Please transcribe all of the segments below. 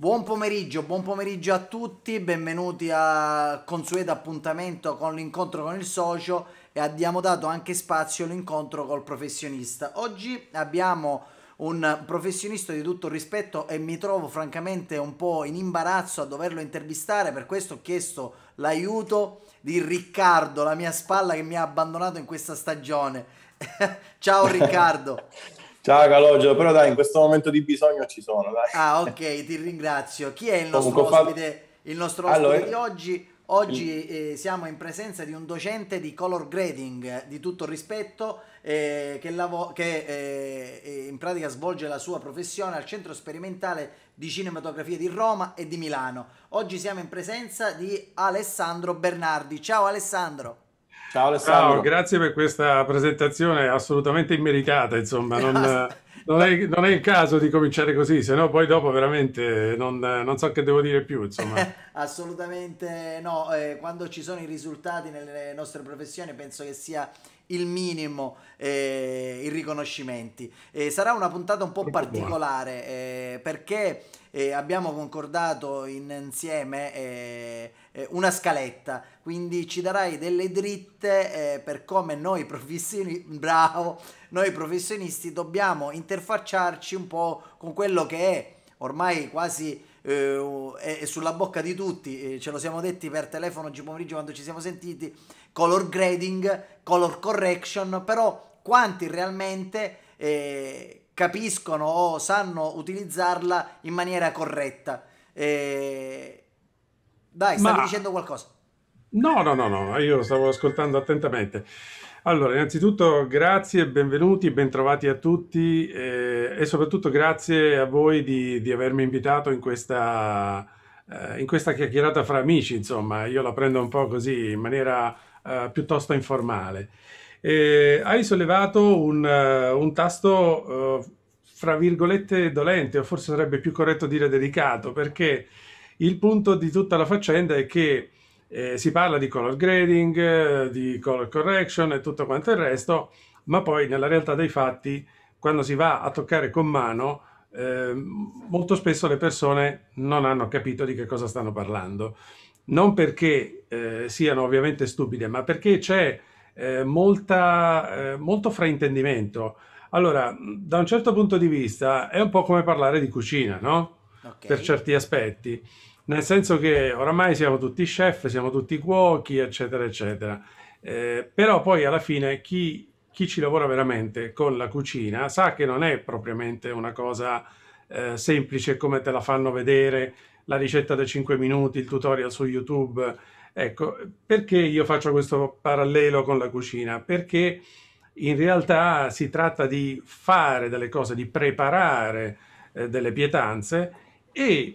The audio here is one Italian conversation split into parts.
Buon pomeriggio, buon pomeriggio a tutti, benvenuti al consueto appuntamento con l'incontro con il socio e abbiamo dato anche spazio all'incontro col professionista. Oggi abbiamo un professionista di tutto rispetto e mi trovo francamente un po' in imbarazzo a doverlo intervistare, per questo ho chiesto l'aiuto di Riccardo, la mia spalla che mi ha abbandonato in questa stagione. Ciao Riccardo. Ciao Calogero, però dai, in questo momento di bisogno ci sono. Dai. Ah, ok, ti ringrazio. Chi è il nostro Comunque, ospite, il nostro ospite allora, di oggi? Oggi eh, siamo in presenza di un docente di color grading di tutto rispetto eh, che, lavo- che eh, eh, in pratica svolge la sua professione al Centro Sperimentale di Cinematografia di Roma e di Milano. Oggi siamo in presenza di Alessandro Bernardi. Ciao Alessandro. Ciao Alessandro. Ciao, grazie per questa presentazione assolutamente immeritata, insomma, non, non, è, non, è, il caso di cominciare così, se no poi dopo veramente non, non, so che devo dire più, assolutamente no, eh, quando ci sono i risultati nelle nostre professioni penso che sia il minimo, eh, i riconoscimenti. Eh, sarà una puntata un po' Troppo particolare eh, perché eh, abbiamo concordato in, insieme eh, eh, una scaletta, quindi ci darai delle dritte eh, per come noi professionisti, bravo, noi professionisti dobbiamo interfacciarci un po' con quello che è ormai quasi eh, è sulla bocca di tutti, eh, ce lo siamo detti per telefono oggi pomeriggio quando ci siamo sentiti, color grading, color correction, però quanti realmente eh, capiscono o sanno utilizzarla in maniera corretta. Eh, dai, stavi Ma... dicendo qualcosa. No, no, no, no, io stavo ascoltando attentamente. Allora, innanzitutto grazie, benvenuti, bentrovati a tutti eh, e soprattutto grazie a voi di, di avermi invitato in questa, eh, in questa, chiacchierata fra amici, insomma, io la prendo un po' così, in maniera eh, piuttosto informale. hai sollevato un, eh, un tasto, eh, fra virgolette, dolente, o forse sarebbe più corretto dire dedicato, perché... Il punto di tutta la faccenda è che eh, si parla di color grading, eh, di color correction e tutto quanto il resto, ma poi nella realtà dei fatti, quando si va a toccare con mano, eh, molto spesso le persone non hanno capito di che cosa stanno parlando. Non perché eh, siano ovviamente stupide, ma perché c'è eh, molta, eh, molto fraintendimento. Allora, da un certo punto di vista è un po' come parlare di cucina, no? Okay. Per certi aspetti nel senso che oramai siamo tutti chef, siamo tutti cuochi, eccetera, eccetera. Eh, però poi alla fine chi, chi, ci lavora veramente con la cucina sa che non è propriamente una cosa eh, semplice come te la fanno vedere la ricetta dei 5 minuti, il tutorial su YouTube. Ecco, perché io faccio questo parallelo con la cucina? Perché in realtà si tratta di fare delle cose, di preparare eh, delle pietanze e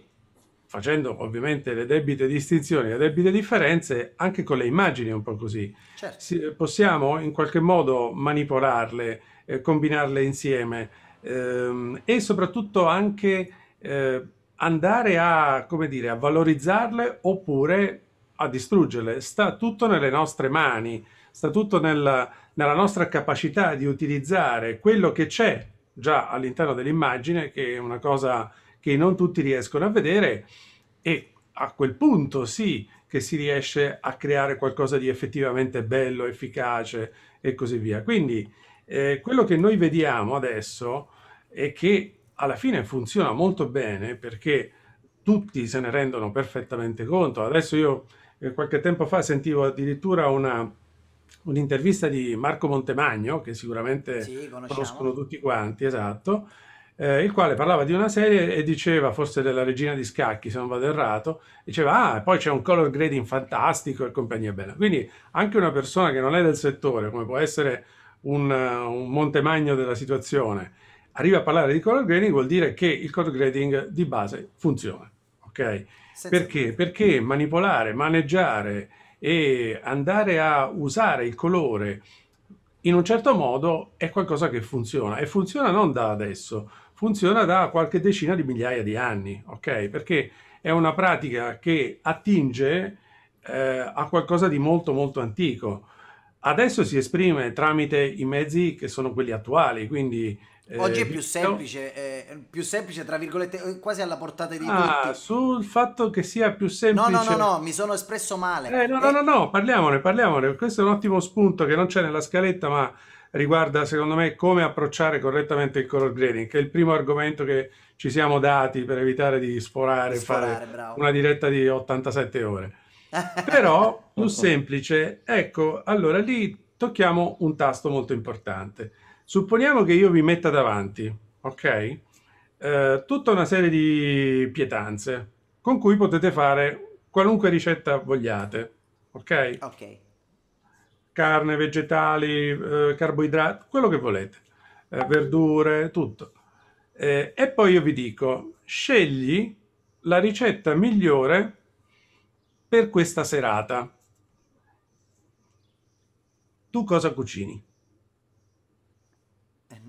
facendo ovviamente le debite distinzioni, le debite differenze, anche con le immagini è un po' così. Certo. Si, eh, possiamo in qualche modo manipolarle, eh, combinarle insieme ehm, e soprattutto anche eh, andare a, dire, a, valorizzarle oppure a distruggerle. Sta tutto nelle nostre mani, sta tutto nella, nella nostra capacità di utilizzare quello che c'è già all'interno dell'immagine, che è una cosa che non tutti riescono a vedere e a quel punto sì che si riesce a creare qualcosa di effettivamente bello, efficace e così via. Quindi eh, quello che noi vediamo adesso è che alla fine funziona molto bene perché tutti se ne rendono perfettamente conto. Adesso io eh, qualche tempo fa sentivo addirittura una, un'intervista di Marco Montemagno, che sicuramente sì, conoscono tutti quanti, esatto, eh, il quale parlava di una serie e diceva, forse della regina di scacchi se non vado errato, diceva, ah, poi c'è un color grading fantastico e compagnia bella. Quindi anche una persona che non è del settore, come può essere un, eh, un montemagno della situazione, arriva a parlare di color grading vuol dire che il color grading di base funziona. Okay? Perché? Perché manipolare, maneggiare e andare a usare il colore in un certo modo è qualcosa che funziona e funziona non da adesso, funziona da qualche decina di migliaia di anni, ok? Perché è una pratica che attinge eh, a qualcosa di molto molto antico. Adesso si esprime tramite i mezzi che sono quelli attuali, quindi eh, Oggi è più semplice, eh, più semplice, tra virgolette, eh, quasi alla portata di ah, tutti. Sul fatto che sia più semplice. No, no, no, no mi sono espresso male. Eh, no, no, eh. no, no, parliamone, parliamone. Questo è un ottimo spunto che non c'è nella scaletta, ma riguarda secondo me come approcciare correttamente il color grading, che è il primo argomento che ci siamo dati per evitare di sforare e fare bravo. una diretta di 87 ore. Però più semplice, ecco, allora lì tocchiamo un tasto molto importante. Supponiamo che io vi metta davanti, ok? Eh, tutta una serie di pietanze con cui potete fare qualunque ricetta vogliate, ok? Ok carne, vegetali, eh, carboidrati, quello che volete, eh, verdure, tutto. Eh, e poi io vi dico, scegli la ricetta migliore per questa serata. Tu cosa cucini? Eh,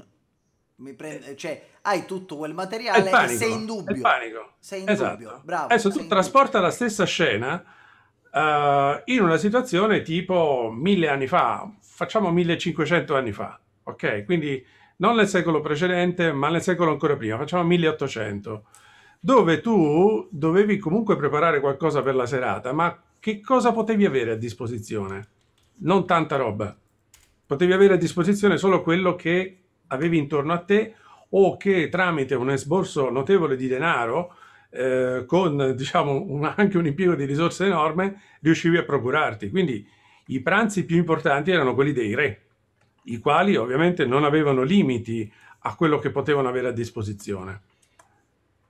mi prende, eh. cioè hai tutto quel materiale panico, e sei in dubbio. Sei in esatto. dubbio. Bravo, Adesso tu trasporta dubbio. la stessa scena uh, in una situazione tipo mille anni fa, facciamo 1500 anni fa, ok? Quindi non nel secolo precedente, ma nel secolo ancora prima, facciamo 1800, dove tu dovevi comunque preparare qualcosa per la serata, ma che cosa potevi avere a disposizione? Non tanta roba. Potevi avere a disposizione solo quello che avevi intorno a te o che tramite un esborso notevole di denaro eh, con diciamo, un, anche un impiego di risorse enorme, riuscivi a procurarti. Quindi i pranzi più importanti erano quelli dei re, i quali ovviamente non avevano limiti a quello che potevano avere a disposizione.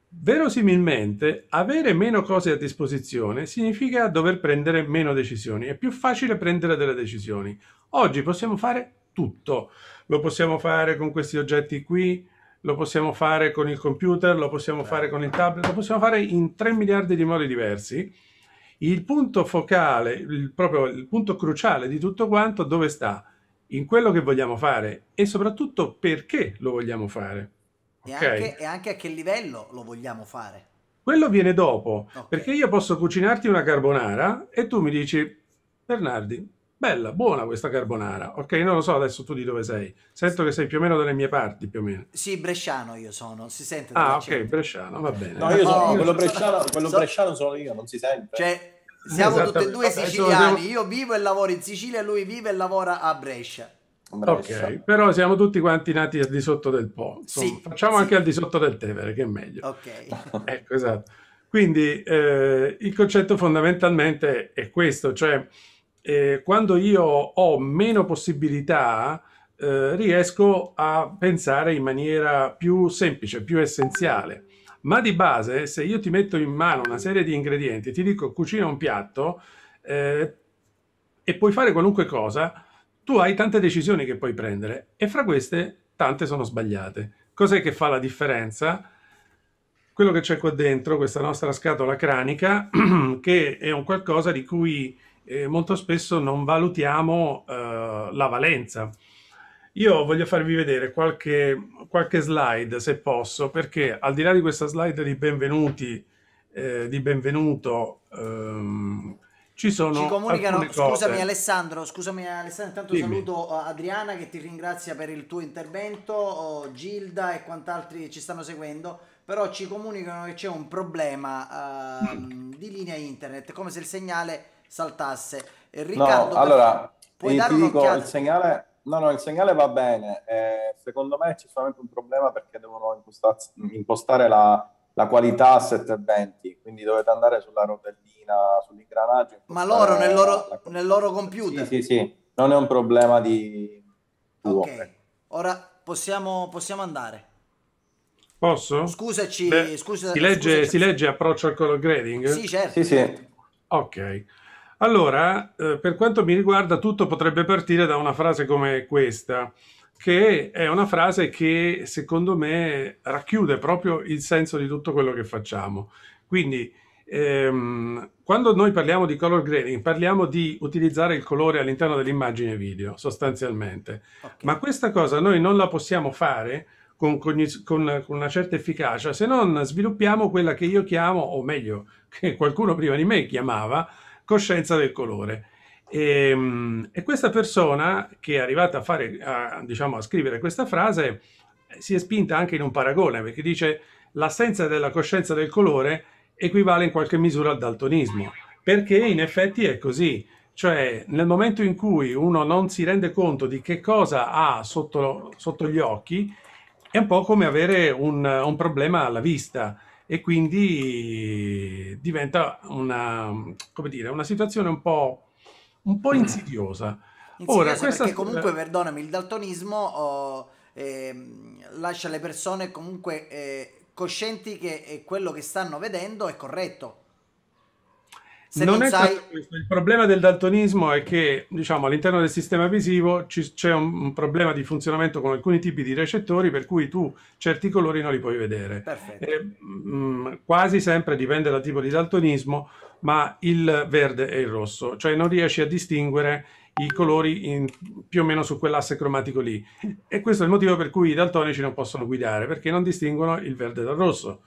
Verosimilmente, avere meno cose a disposizione significa dover prendere meno decisioni. È più facile prendere delle decisioni. Oggi possiamo fare tutto. Lo possiamo fare con questi oggetti qui, lo possiamo fare con il computer, lo possiamo fare con il tablet, lo possiamo fare in 3 miliardi di modi diversi. Il punto focale, il, proprio il punto cruciale di tutto quanto, dove sta? In quello che vogliamo fare e soprattutto perché lo vogliamo fare. E, okay? anche, e anche, a che livello lo vogliamo fare. Quello viene dopo, okay. perché io posso cucinarti una carbonara e tu mi dici, Bernardi, Bella, buona questa carbonara. Ok, non lo so adesso tu di dove sei. Sento che sei più o meno dalle mie parti, più o meno. Sì, bresciano io sono, si sente. Ah, ok, bresciano, va bene. No, io sono oh, quello, bresciano, quello so... bresciano sono io, non si sente. Cioè, siamo esatto. tutti e due siciliani. Siamo... Io vivo e lavoro in Sicilia, lui vive e lavora a Brescia. Brescia. Ok, però siamo tutti quanti nati al di sotto del Po. Insomma, sì, facciamo sì. anche al di sotto del Tevere, che è meglio. Ok. ecco, esatto. Quindi eh, il concetto fondamentalmente è questo, cioè eh, quando io ho meno possibilità, eh, riesco a pensare in maniera più semplice, più essenziale. Ma di base, se io ti metto in mano una serie di ingredienti, ti dico cucina un piatto eh, e puoi fare qualunque cosa, tu hai tante decisioni che puoi prendere e fra queste tante sono sbagliate. Cos'è che fa la differenza? Quello che c'è qua dentro, questa nostra scatola cranica, che è un qualcosa di cui eh, molto spesso non valutiamo eh, la valenza. Io voglio farvi vedere qualche, qualche, slide, se posso, perché al di là di questa slide di benvenuti, eh, di benvenuto, ehm, ci sono ci comunicano, scusami Alessandro, scusami Alessandro, intanto Dimmi. saluto eh, Adriana che ti ringrazia per il tuo intervento, Gilda e quant'altri ci stanno seguendo, però ci comunicano che c'è un problema eh, di linea internet, come se il segnale saltasse. E Riccardo, no, allora, puoi dare dico, il segnale, no, no, il segnale va bene. Eh, secondo me c'è solamente un problema perché devono impostare, impostare la, la qualità a 720, quindi dovete andare sulla rotellina, sull'ingranaggio. Ma loro nel loro, la... nel loro computer? Sì, sì, sì, non è un problema di... Tuo. Ok, ora possiamo, possiamo andare. Posso? Scusaci, Beh, scusa, si, legge, scusaci. si legge approccio al color grading? Sì, certo. Sì, sì. Ok. Allora, eh, per quanto mi riguarda, tutto potrebbe partire da una frase come questa, che è una frase che secondo me racchiude proprio il senso di tutto quello che facciamo. Quindi, ehm, quando noi parliamo di color grading, parliamo di utilizzare il colore all'interno dell'immagine video, sostanzialmente. Okay. Ma questa cosa noi non la possiamo fare con, con, con, una certa efficacia se non sviluppiamo quella che io chiamo, o meglio, che qualcuno prima di me chiamava, coscienza del colore. E, ehm, e, questa persona che è arrivata a, fare, a, diciamo, a scrivere questa frase eh, si è spinta anche in un paragone perché dice l'assenza della coscienza del colore equivale in qualche misura al daltonismo, perché in effetti è così, cioè nel momento in cui uno non si rende conto di che cosa ha sotto, sotto gli occhi, è un po' come avere un, un problema alla vista e quindi diventa una, dire, una situazione un po', un po insidiosa. Mm. insidiosa. Ora, questa... perché comunque, perdonami, il daltonismo oh, eh, lascia le persone comunque eh, coscienti che eh, quello che stanno vedendo è corretto. Se non, non sai... Il problema del daltonismo è che diciamo, all'interno del sistema visivo ci, c'è un, un, problema di funzionamento con alcuni tipi di recettori per cui tu certi colori non li puoi vedere. E, eh, mh, mm, quasi sempre dipende dal tipo di daltonismo, ma il verde e il rosso, cioè non riesci a distinguere i colori in, più o meno su quell'asse cromatico lì. E questo è il motivo per cui i daltonici non possono guidare, perché non distinguono il verde dal rosso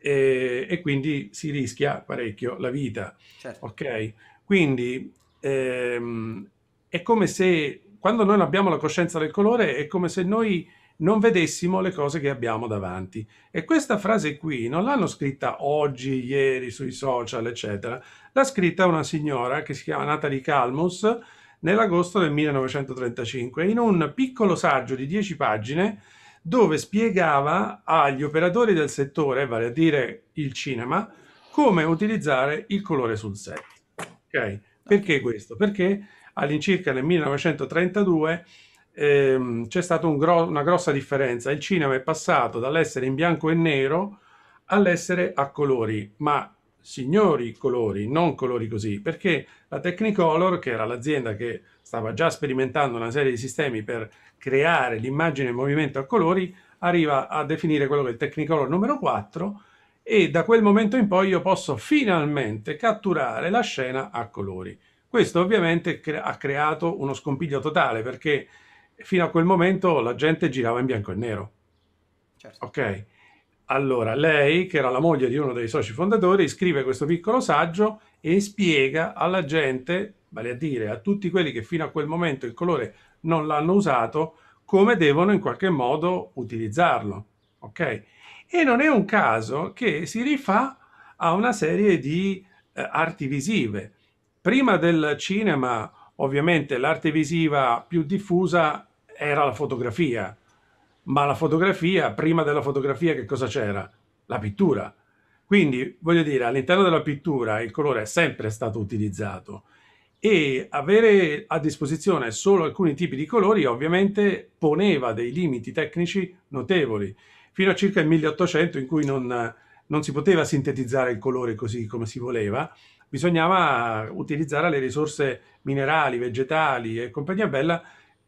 e, e quindi si rischia parecchio la vita. Certo. Ok? Quindi ehm, è come se quando noi non abbiamo la coscienza del colore è come se noi non vedessimo le cose che abbiamo davanti. E questa frase qui non l'hanno scritta oggi, ieri, sui social, eccetera. L'ha scritta una signora che si chiama Natalie Calmus nell'agosto del 1935, in un piccolo saggio di 10 pagine dove spiegava agli operatori del settore, vale a dire il cinema, come utilizzare il colore sul set. Okay. Perché questo? Perché all'incirca nel 1932 ehm, c'è stata un gro- una grossa differenza. Il cinema è passato dall'essere in bianco e nero all'essere a colori, ma signori colori, non colori così, perché la Technicolor, che era l'azienda che stava già sperimentando una serie di sistemi per creare l'immagine in movimento a colori, arriva a definire quello che è il Technicolor numero 4 e da quel momento in poi io posso finalmente catturare la scena a colori. Questo ovviamente cre- ha creato uno scompiglio totale perché fino a quel momento la gente girava in bianco e nero. Certo. Ok. Allora, lei, che era la moglie di uno dei soci fondatori, scrive questo piccolo saggio e spiega alla gente, vale a dire a tutti quelli che fino a quel momento il colore non l'hanno usato, come devono in qualche modo utilizzarlo. Ok? E non è un caso che si rifà a una serie di eh, arti visive. Prima del cinema, ovviamente, l'arte visiva più diffusa era la fotografia, ma la fotografia, prima della fotografia, che cosa c'era? La pittura. Quindi, voglio dire, all'interno della pittura il colore è sempre stato utilizzato e avere a disposizione solo alcuni tipi di colori ovviamente poneva dei limiti tecnici notevoli, fino a circa il 1800 in cui non, non si poteva sintetizzare il colore così come si voleva, bisognava utilizzare le risorse minerali, vegetali e compagnia bella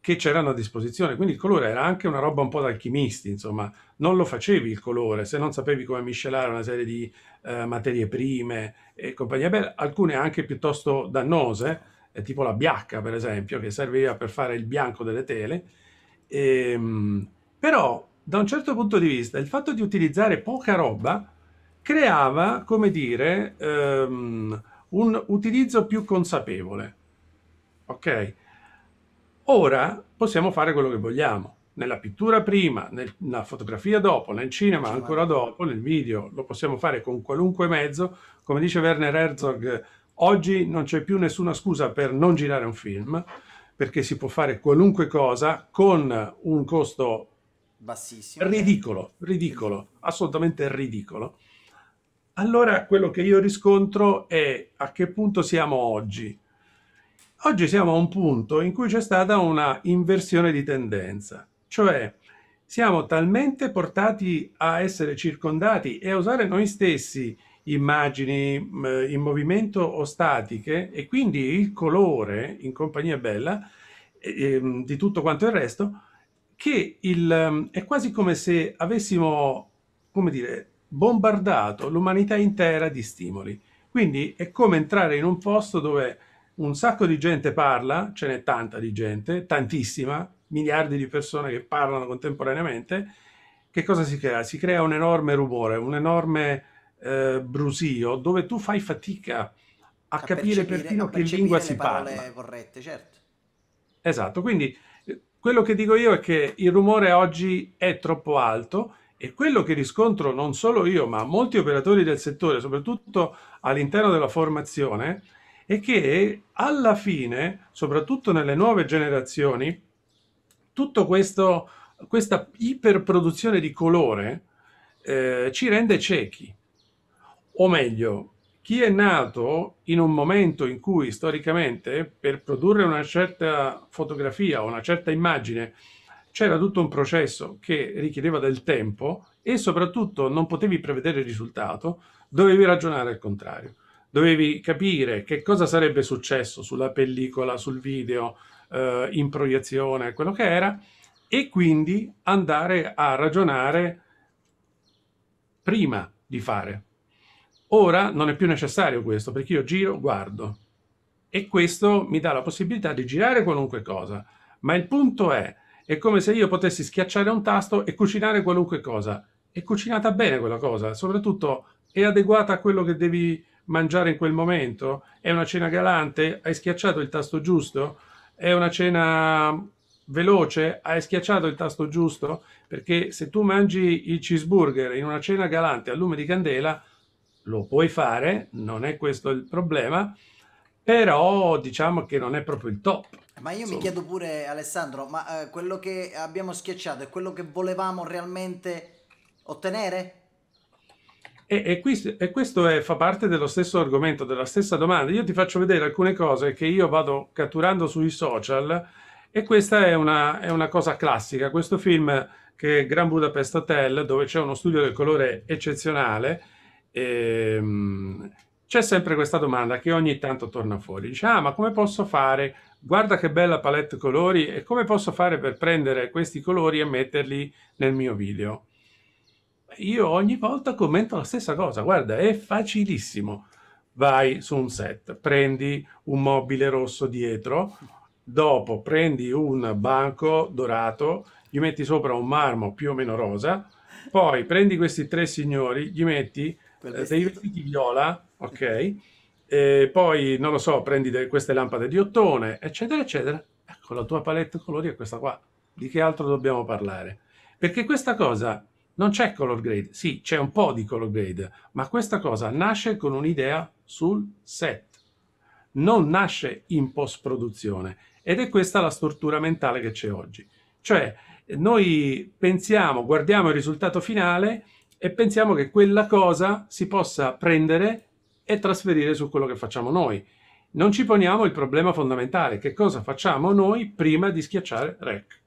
che c'erano a disposizione. Quindi il colore era anche una roba un po' da alchimisti, insomma, non lo facevi il colore se non sapevi come miscelare una serie di eh, materie prime e compagnia bella, alcune anche piuttosto dannose, eh, tipo la biacca per esempio, che serviva per fare il bianco delle tele. E, ehm, però da un certo punto di vista il fatto di utilizzare poca roba creava, come dire, ehm, un utilizzo più consapevole. Ok? Ora possiamo fare quello che vogliamo, nella pittura prima, nella fotografia dopo, nel cinema ancora dopo, nel video, lo possiamo fare con qualunque mezzo. Come dice Werner Herzog, oggi non c'è più nessuna scusa per non girare un film, perché si può fare qualunque cosa con un costo bassissimo. Ridicolo, ridicolo, assolutamente ridicolo. Allora quello che io riscontro è a che punto siamo oggi Oggi siamo a un punto in cui c'è stata una inversione di tendenza, cioè siamo talmente portati a essere circondati e a usare noi stessi immagini in movimento o statiche e quindi il colore in compagnia bella eh, di tutto quanto il resto che il, ehm, è quasi come se avessimo come dire bombardato l'umanità intera di stimoli quindi è come entrare in un posto dove un sacco di gente parla, ce n'è tanta di gente, tantissima, miliardi di persone che parlano contemporaneamente, che cosa si crea? Si crea un enorme rumore, un enorme eh, brusio, dove tu fai fatica a, a capire perfino a che lingua si parla. Vorrette, certo. Esatto, quindi eh, quello che dico io è che il rumore oggi è troppo alto e quello che riscontro non solo io, ma molti operatori del settore, soprattutto all'interno della formazione, è che alla fine, soprattutto nelle nuove generazioni, tutta questa iperproduzione di colore eh, ci rende ciechi. O meglio, chi è nato in un momento in cui storicamente per produrre una certa fotografia o una certa immagine c'era tutto un processo che richiedeva del tempo e soprattutto non potevi prevedere il risultato, dovevi ragionare al contrario dovevi capire che cosa sarebbe successo sulla pellicola, sul video, eh, in proiezione, quello che era, e quindi andare a ragionare prima di fare. Ora non è più necessario questo perché io giro, guardo e questo mi dà la possibilità di girare qualunque cosa. Ma il punto è, è come se io potessi schiacciare un tasto e cucinare qualunque cosa. È cucinata bene quella cosa, soprattutto è adeguata a quello che devi mangiare in quel momento? È una cena galante? Hai schiacciato il tasto giusto? È una cena veloce? Hai schiacciato il tasto giusto? Perché se tu mangi il cheeseburger in una cena galante al lume di candela, lo puoi fare, non è questo il problema, però diciamo che non è proprio il top. Ma io Insomma. mi chiedo pure Alessandro, ma eh, quello che abbiamo schiacciato è quello che volevamo realmente ottenere? E, e, qui, e questo è, fa parte dello stesso argomento, della stessa domanda. Io ti faccio vedere alcune cose che io vado catturando sui social e questa è una, è una cosa classica. Questo film che è Gran Budapest Hotel, dove c'è uno studio del colore eccezionale, ehm, c'è sempre questa domanda che ogni tanto torna fuori. Dice, ah, ma come posso fare? Guarda che bella palette colori e come posso fare per prendere questi colori e metterli nel mio video? io ogni volta commento la stessa cosa, guarda, è facilissimo. Vai su un set, prendi un mobile rosso dietro, dopo prendi un banco dorato, gli metti sopra un marmo più o meno rosa, poi prendi questi tre signori, gli metti eh, dei vestiti viola, ok? E poi, non lo so, prendi de- queste lampade di ottone, eccetera, eccetera. Ecco, la tua palette colori è questa qua. Di che altro dobbiamo parlare? Perché questa cosa non c'è color grade, sì, c'è un po' di color grade, ma questa cosa nasce con un'idea sul set, non nasce in post-produzione ed è questa la struttura mentale che c'è oggi. Cioè, noi pensiamo, guardiamo il risultato finale e pensiamo che quella cosa si possa prendere e trasferire su quello che facciamo noi. Non ci poniamo il problema fondamentale, che cosa facciamo noi prima di schiacciare REC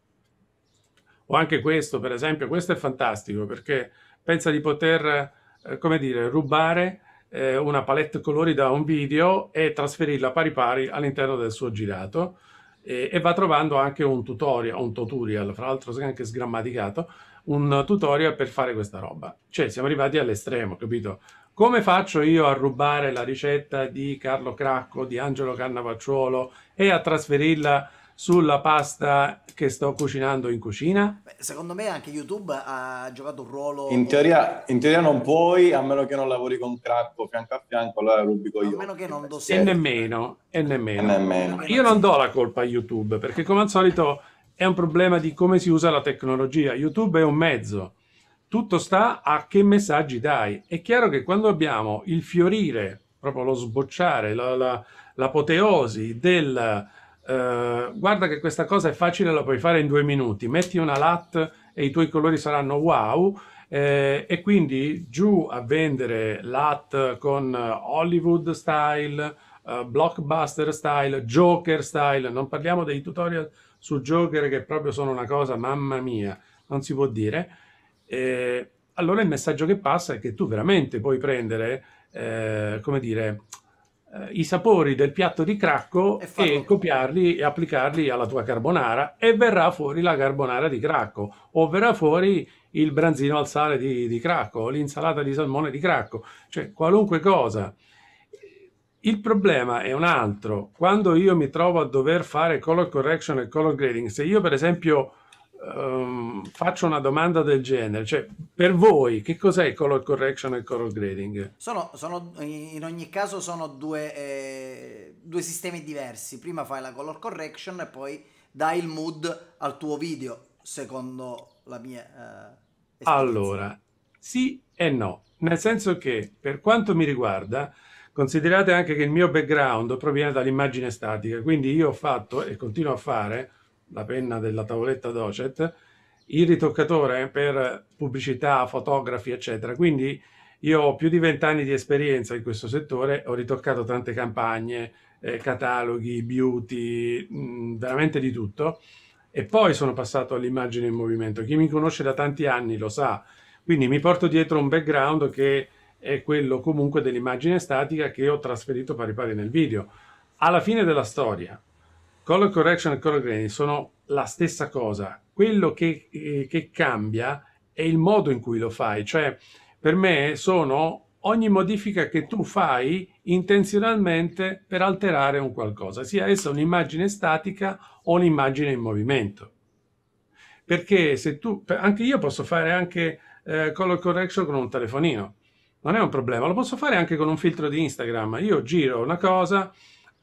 o anche questo, per esempio, questo è fantastico perché pensa di poter, eh, come dire, rubare eh, una palette colori da un video e trasferirla pari pari all'interno del suo girato e, e va trovando anche un tutorial, un tutorial, fra l'altro anche sgrammaticato, un tutorial per fare questa roba. Cioè, siamo arrivati all'estremo, capito? Come faccio io a rubare la ricetta di Carlo Cracco, di Angelo Cannavacciuolo e a trasferirla sulla pasta che sto cucinando in cucina? Beh, secondo me anche YouTube ha giocato un ruolo... In teoria, in teoria, non puoi, a meno che non lavori con Cracco fianco a fianco, allora rubico io. A meno che non do e nemmeno, e nemmeno. E nemmeno. Io non do la colpa a YouTube, perché come al solito è un problema di come si usa la tecnologia. YouTube è un mezzo. Tutto sta a che messaggi dai. È chiaro che quando abbiamo il fiorire, proprio lo sbocciare, la, la, l'apoteosi del eh, guarda che questa cosa è facile, la puoi fare in due minuti, metti una LAT e i tuoi colori saranno wow, eh, e quindi giù a vendere LAT con eh, Hollywood style, eh, blockbuster style, Joker style, non parliamo dei tutorial su Joker che proprio sono una cosa, mamma mia, non si può dire, eh, allora il messaggio che passa è che tu veramente puoi prendere, come dire, eh, i sapori del piatto di cracco e, e, copiarli e applicarli alla tua carbonara e verrà fuori la carbonara di cracco o verrà fuori il branzino al sale di, di cracco l'insalata di salmone di cracco cioè qualunque cosa il problema è un altro quando io mi trovo a dover fare color correction e color grading se io per esempio um, faccio una domanda del genere, cioè, per voi che cos'è il color correction e il color grading? Sono, sono in ogni caso sono due, eh, due sistemi diversi, prima fai la color correction e poi dai il mood al tuo video, secondo la mia... Eh, allora, sì e no, nel senso che per quanto mi riguarda, considerate anche che il mio background proviene dall'immagine statica, quindi io ho fatto e continuo a fare la penna della tavoletta Docet, il ritoccatore per pubblicità, fotografi, eccetera. Quindi io ho più di vent'anni di esperienza in questo settore, ho ritoccato tante campagne, eh, cataloghi, beauty, mh, mm, veramente di tutto. E poi sono passato all'immagine in movimento. Chi mi conosce da tanti anni lo sa. Quindi mi porto dietro un background che è quello comunque dell'immagine statica che ho trasferito pari pari nel video. Alla fine della storia, color correction e color grading sono la stessa cosa. Quello che, eh, che cambia è il modo in cui lo fai, cioè per me sono ogni modifica che tu fai intenzionalmente per alterare un qualcosa, sia essa un'immagine statica o un'immagine in movimento. Perché se tu, anche io posso fare anche eh, color correction con un telefonino, non è un problema, lo posso fare anche con un filtro di Instagram. Io giro una cosa,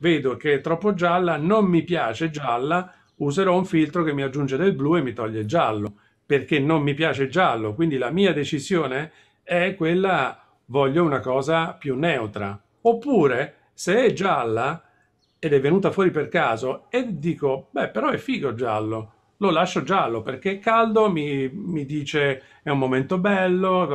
vedo che è troppo gialla, non mi piace gialla, userò un filtro che mi aggiunge del blu e mi toglie il giallo, perché non mi piace giallo, quindi la mia decisione è quella voglio una cosa più neutra. Oppure se è gialla ed è venuta fuori per caso e dico, beh però è figo giallo, lo lascio giallo perché è caldo, mi, mi dice è un momento bello,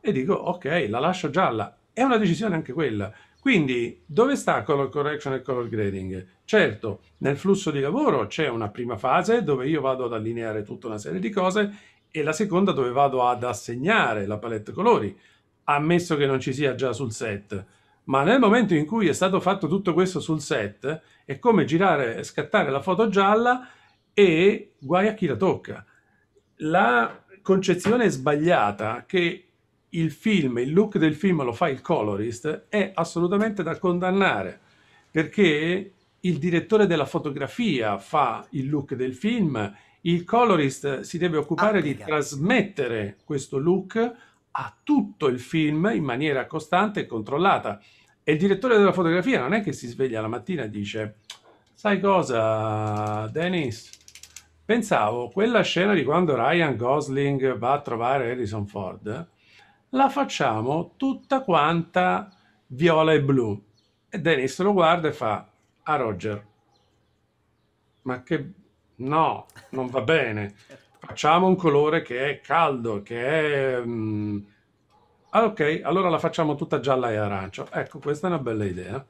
e dico ok, la lascio gialla. È una decisione anche quella. Quindi dove sta color correction e color grading? Certo, nel flusso di lavoro c'è una prima fase dove io vado ad allineare tutta una serie di cose e la seconda dove vado ad assegnare la palette colori, ammesso che non ci sia già sul set. Ma nel momento in cui è stato fatto tutto questo sul set, è come girare e scattare la foto gialla e guai a chi la tocca. La concezione sbagliata che il film, il look del film lo fa il colorist, è assolutamente da condannare perché il direttore della fotografia fa il look del film, il colorist si deve occupare Applica. di trasmettere questo look a tutto il film in maniera costante e controllata. E il direttore della fotografia non è che si sveglia la mattina e dice: Sai cosa, Dennis? Pensavo quella scena di quando Ryan Gosling va a trovare Harrison Ford la facciamo tutta quanta viola e blu. E Dennis lo guarda e fa a ah, Roger, ma che no, non va bene. Facciamo un colore che è caldo, che è... Mm, ah, ok, allora la facciamo tutta gialla e arancio. Ecco, questa è una bella idea.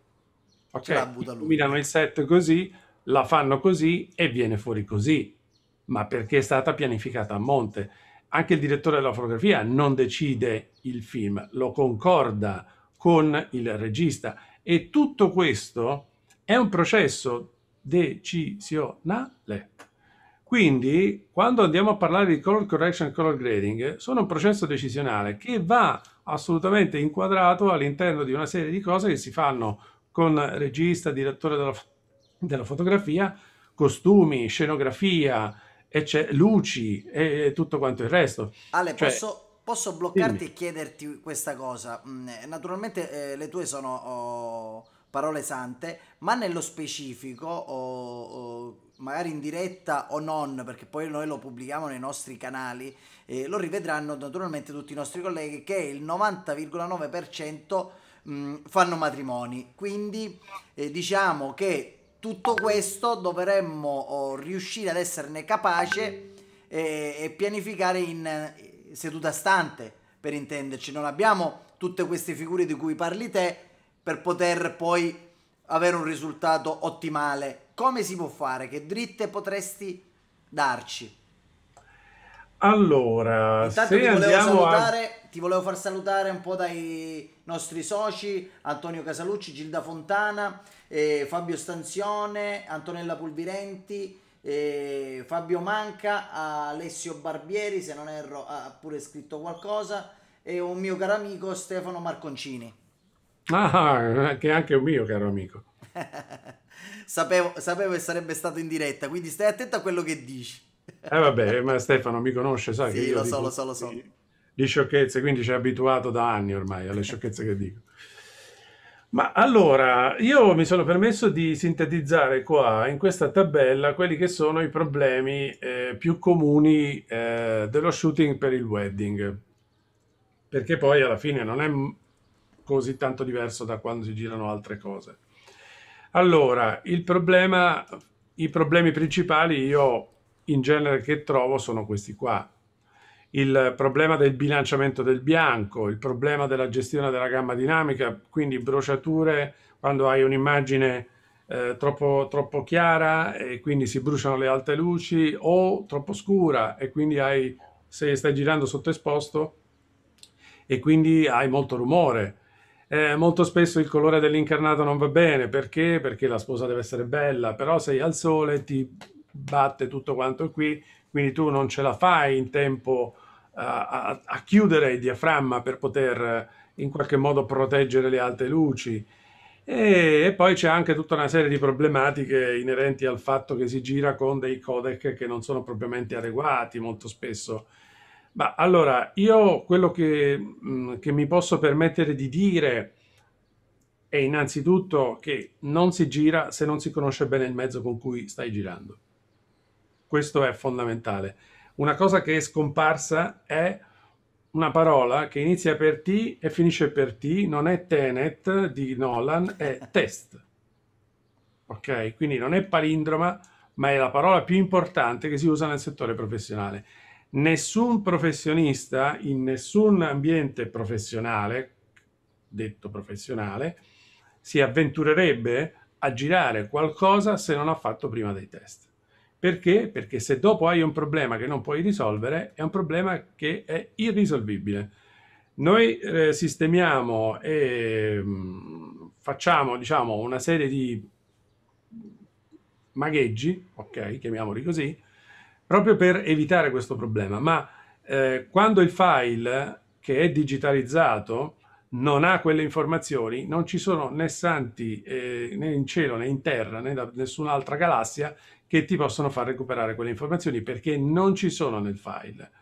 Ok, illuminano il set così, la fanno così e viene fuori così, ma perché è stata pianificata a monte anche il direttore della fotografia non decide il film, lo concorda con il regista e tutto questo è un processo decisionale. Quindi, quando andiamo a parlare di color correction e color grading, sono un processo decisionale che va assolutamente inquadrato all'interno di una serie di cose che si fanno con regista, direttore della, della fotografia, costumi, scenografia, e c'è luci e tutto quanto il resto. Ale, cioè, posso, posso bloccarti dimmi. e chiederti questa cosa? Mm, naturalmente eh, le tue sono oh, parole sante, ma nello specifico, oh, oh, magari in diretta o non, perché poi noi lo pubblichiamo nei nostri canali, eh, lo rivedranno naturalmente tutti i nostri colleghi che il 90,9% mh, mm, fanno matrimoni quindi eh, diciamo che tutto questo dovremmo oh, riuscire ad esserne capace e, e pianificare in eh, seduta stante, per intenderci. Non abbiamo tutte queste figure di cui parli te per poter poi avere un risultato ottimale. Come si può fare? Che dritte potresti darci? Allora, Intanto ti volevo, salutare, a... ti volevo far salutare un po' dai nostri soci, Antonio Casalucci, Gilda Fontana, eh, Fabio Stanzione, Antonella Pulvirenti, eh, Fabio Manca, Alessio Barbieri, se non erro ha pure scritto qualcosa, e un mio caro amico Stefano Marconcini. Ah, che è anche un mio caro amico. sapevo, sapevo che sarebbe stato in diretta, quindi stai attento a quello che dici. eh vabbè, ma Stefano mi conosce, sai? Sì, lo so, dico, lo so, lo so, lo so. Di sciocchezze, quindi ci è abituato da anni ormai alle sciocchezze che dico. Ma allora, io mi sono permesso di sintetizzare qua in questa tabella quelli che sono i problemi eh, più comuni eh, dello shooting per il wedding, perché poi alla fine non è così tanto diverso da quando si girano altre cose. Allora, problema, i problemi principali io in genere che trovo sono questi qua il problema del bilanciamento del bianco, il problema della gestione della gamma dinamica, quindi bruciature quando hai un'immagine eh, troppo, troppo, chiara e quindi si bruciano le alte luci o troppo scura e quindi hai, se stai girando sottoesposto e quindi hai molto rumore. Eh, molto spesso il colore dell'incarnato non va bene perché? Perché la sposa deve essere bella, però sei al sole ti batte tutto quanto qui, quindi tu non ce la fai in tempo a, a, chiudere il diaframma per poter eh, in qualche modo proteggere le alte luci. E, e poi c'è anche tutta una serie di problematiche inerenti al fatto che si gira con dei codec che non sono propriamente adeguati molto spesso. Ma allora, io quello che, mm, che mi posso permettere di dire è innanzitutto che non si gira se non si conosce bene il mezzo con cui stai girando. Questo è fondamentale una cosa che è scomparsa è una parola che inizia per T e finisce per T, non è Tenet di Nolan, è test. Ok? Quindi non è palindroma, ma è la parola più importante che si usa nel settore professionale. Nessun professionista in nessun ambiente professionale, detto professionale, si avventurerebbe a girare qualcosa se non ha fatto prima dei test. Perché? Perché se dopo hai un problema che non puoi risolvere, è un problema che è irrisolvibile. Noi eh, sistemiamo e mh, mm, facciamo, diciamo, una serie di magheggi, ok, chiamiamoli così, proprio per evitare questo problema. Ma eh, quando il file che è digitalizzato non ha quelle informazioni, non ci sono né santi eh, né in cielo né in terra né da nessun'altra galassia che ti possono far recuperare quelle informazioni perché non ci sono nel file.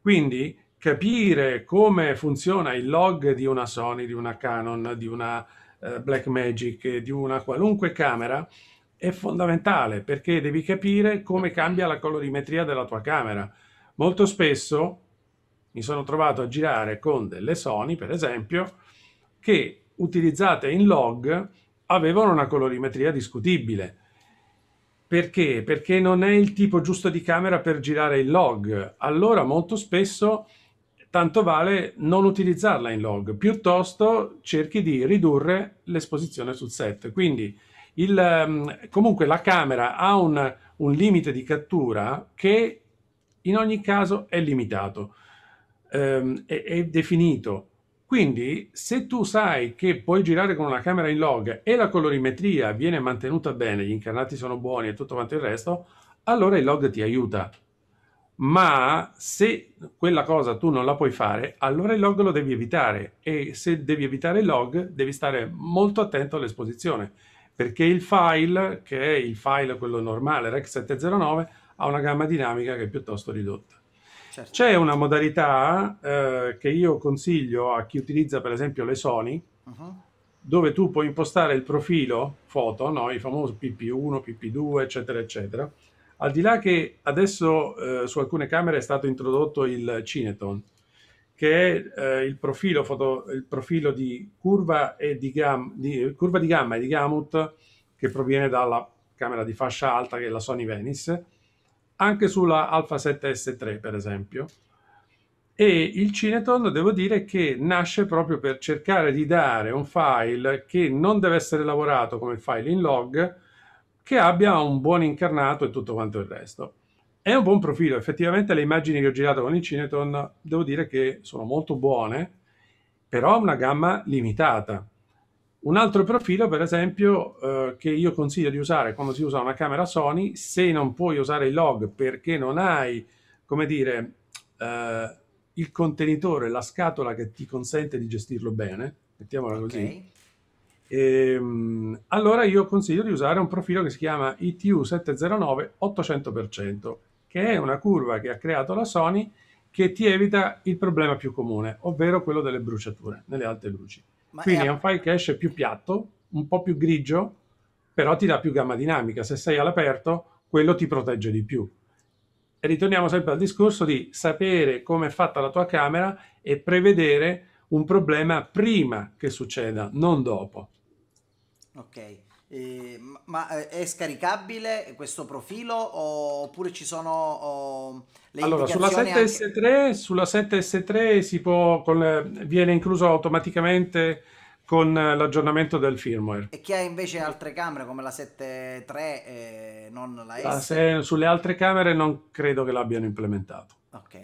Quindi capire come funziona il log di una Sony, di una Canon, di una eh, Blackmagic, di una qualunque camera è fondamentale perché devi capire come cambia la colorimetria della tua camera. Molto spesso mi sono trovato a girare con delle Sony, per esempio, che utilizzate in log avevano una colorimetria discutibile perché? Perché non è il tipo giusto di camera per girare il log. Allora molto spesso tanto vale non utilizzarla in log, piuttosto cerchi di ridurre l'esposizione sul set. Quindi il, ehm, comunque la camera ha un, un, limite di cattura che in ogni caso è limitato, ehm, è, è definito quindi, se tu sai che puoi girare con una camera in log e la colorimetria viene mantenuta bene, gli incarnati sono buoni e tutto quanto il resto, allora il log ti aiuta. Ma se quella cosa tu non la puoi fare, allora il log lo devi evitare. E se devi evitare il log, devi stare molto attento all'esposizione, perché il file, che è il file quello normale, REC 709, ha una gamma dinamica che è piuttosto ridotta. Certo. C'è una modalità eh, che io consiglio a chi utilizza per esempio le Sony, uh-huh. dove tu puoi impostare il profilo foto, no? i famosi PP1, PP2, eccetera, eccetera. Al di là che adesso eh, su alcune camere è stato introdotto il Cineton, che è eh, il, profilo foto, il, profilo di, curva, e di, gam, di, curva di gamma e di gamut che proviene dalla camera di fascia alta che è la Sony Venice anche sulla Alfa 7S3 per esempio. E il Cineton, devo dire che nasce proprio per cercare di dare un file che non deve essere lavorato come file in log, che abbia un buon incarnato e tutto quanto il resto. È un buon profilo, effettivamente le immagini che ho girato con il Cineton, devo dire che sono molto buone, però ha una gamma limitata. Un altro profilo, per esempio, eh, che io consiglio di usare quando si usa una camera Sony, se non puoi usare il log perché non hai, come dire, eh, il contenitore, la scatola che ti consente di gestirlo bene, mettiamola okay. così, ehm, e, allora io consiglio di usare un profilo che si chiama ITU 709 800%, che è una curva che ha creato la Sony che ti evita il problema più comune, ovvero quello delle bruciature nelle alte luci. Quindi è... è un file che esce più piatto, un po' più grigio, però ti dà più gamma dinamica. Se sei all'aperto, quello ti protegge di più. E ritorniamo sempre al discorso di sapere come è fatta la tua camera e prevedere un problema prima che succeda, non dopo. Ok. Ehm, ma eh, è scaricabile questo profilo oppure ci sono le allora, sulla 7S3, anche... sulla 7S3 si può, con, eh, viene incluso automaticamente con eh, l'aggiornamento del firmware. E chi ha invece altre camere come la 7.3 eh, non la S? La se, sulle altre camere non credo che l'abbiano implementato. Ok.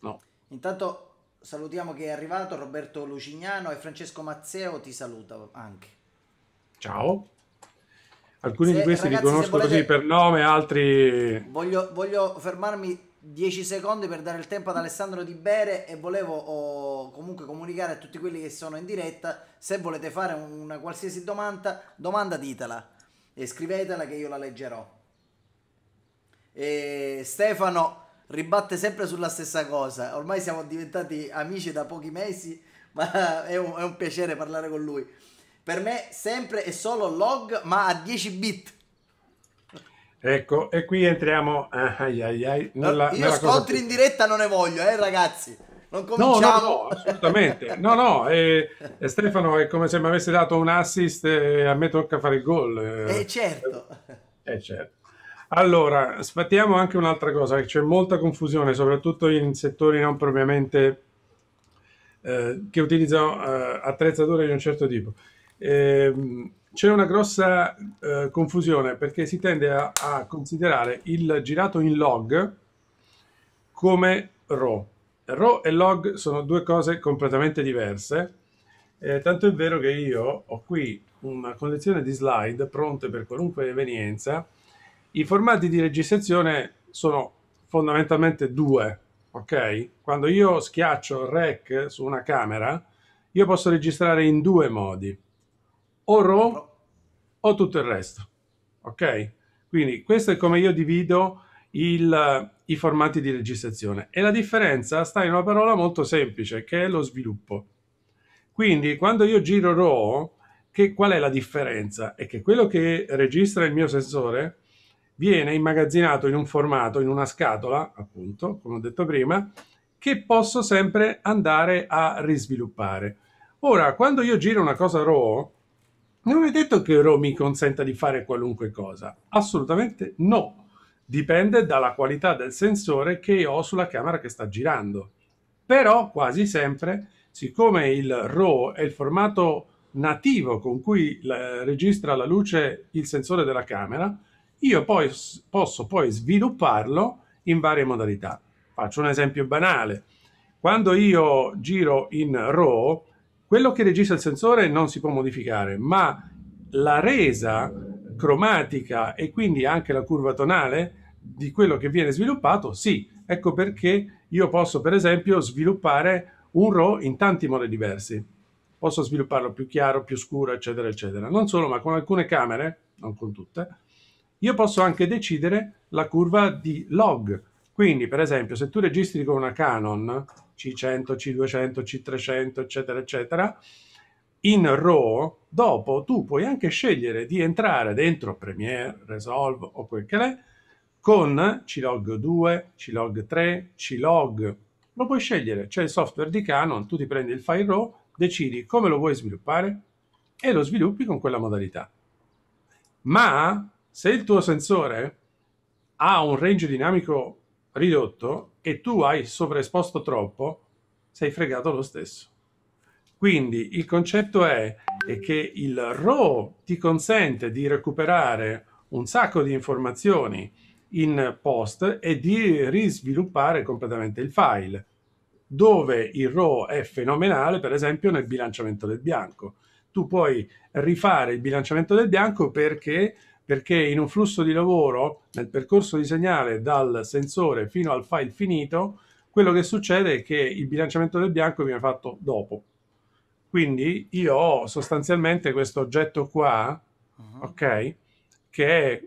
No. Intanto salutiamo chi è arrivato, Roberto Lucignano e Francesco Mazzeo ti saluta anche. Ciao. Alcuni se, di questi ragazzi, li conosco volete, così per nome, altri... Voglio, voglio, fermarmi 10 secondi per dare il tempo ad Alessandro Di Bere e volevo oh, comunque comunicare a tutti quelli che sono in diretta, se volete fare una qualsiasi domanda, domanda ditela e scrivetela che io la leggerò. E Stefano ribatte sempre sulla stessa cosa, ormai siamo diventati amici da pochi mesi, ma è un, è un piacere parlare con lui. Per me sempre e solo log, ma a 10 bit. Ecco, e qui entriamo ah, ai, ai, ai, eh, nella, Io nella scontri in diretta non ne voglio, eh ragazzi. Non cominciamo. No, no, no assolutamente. No, no, eh, eh, Stefano è come se mi avesse dato un assist e a me tocca fare il gol. Eh, certo. Eh, certo. Allora, sfattiamo anche un'altra cosa, che c'è molta confusione, soprattutto in settori non propriamente eh, che utilizzano eh, attrezzature di un certo tipo. Ehm, c'è una grossa eh, confusione perché si tende a, a, considerare il girato in log come RAW. RAW e log sono due cose completamente diverse, eh, tanto è vero che io ho qui una collezione di slide pronte per qualunque evenienza. I formati di registrazione sono fondamentalmente due, ok? Quando io schiaccio REC su una camera, io posso registrare in due modi o Raw o tutto il resto. Ok? Quindi questo è come io divido il, i formati di registrazione. E la differenza sta in una parola molto semplice, che è lo sviluppo. Quindi quando io giro RAW, che, qual è la differenza? È che quello che registra il mio sensore viene immagazzinato in un formato, in una scatola, appunto, come ho detto prima, che posso sempre andare a risviluppare. Ora, quando io giro una cosa RAW, non è detto che RAW mi consenta di fare qualunque cosa, assolutamente no. Dipende dalla qualità del sensore che ho sulla camera che sta girando. Però quasi sempre, siccome il RAW è il formato nativo con cui eh, registra la luce il sensore della camera, io poi posso poi svilupparlo in varie modalità. Faccio un esempio banale. Quando io giro in RAW, quello che registra il sensore non si può modificare, ma la resa cromatica e quindi anche la curva tonale di quello che viene sviluppato, sì. Ecco perché io posso, per esempio, sviluppare un RAW in tanti modi diversi. Posso svilupparlo più chiaro, più scuro, eccetera, eccetera. Non solo, ma con alcune camere, non con tutte, io posso anche decidere la curva di log. Quindi, per esempio, se tu registri con una Canon c100, C200, C300, eccetera, eccetera, in RAW, dopo tu puoi anche scegliere di entrare dentro Premiere, Resolve o quel che è, con c log 2, c log 3, C-Log. lo puoi scegliere, c'è il software di Canon, tu ti prendi il file RAW, decidi come lo vuoi sviluppare e lo sviluppi con quella modalità. Ma se il tuo sensore ha un range dinamico ridotto e tu hai sovraesposto troppo, sei fregato lo stesso. Quindi il concetto è, è che il RAW ti consente di recuperare un sacco di informazioni in post e di risviluppare completamente il file, dove il RAW è fenomenale, per esempio nel bilanciamento del bianco. Tu puoi rifare il bilanciamento del bianco perché perché in un flusso di lavoro, nel percorso di segnale dal sensore fino al file finito, quello che succede è che il bilanciamento del bianco viene fatto dopo. Quindi io ho sostanzialmente questo oggetto qua, uh-huh. ok, che è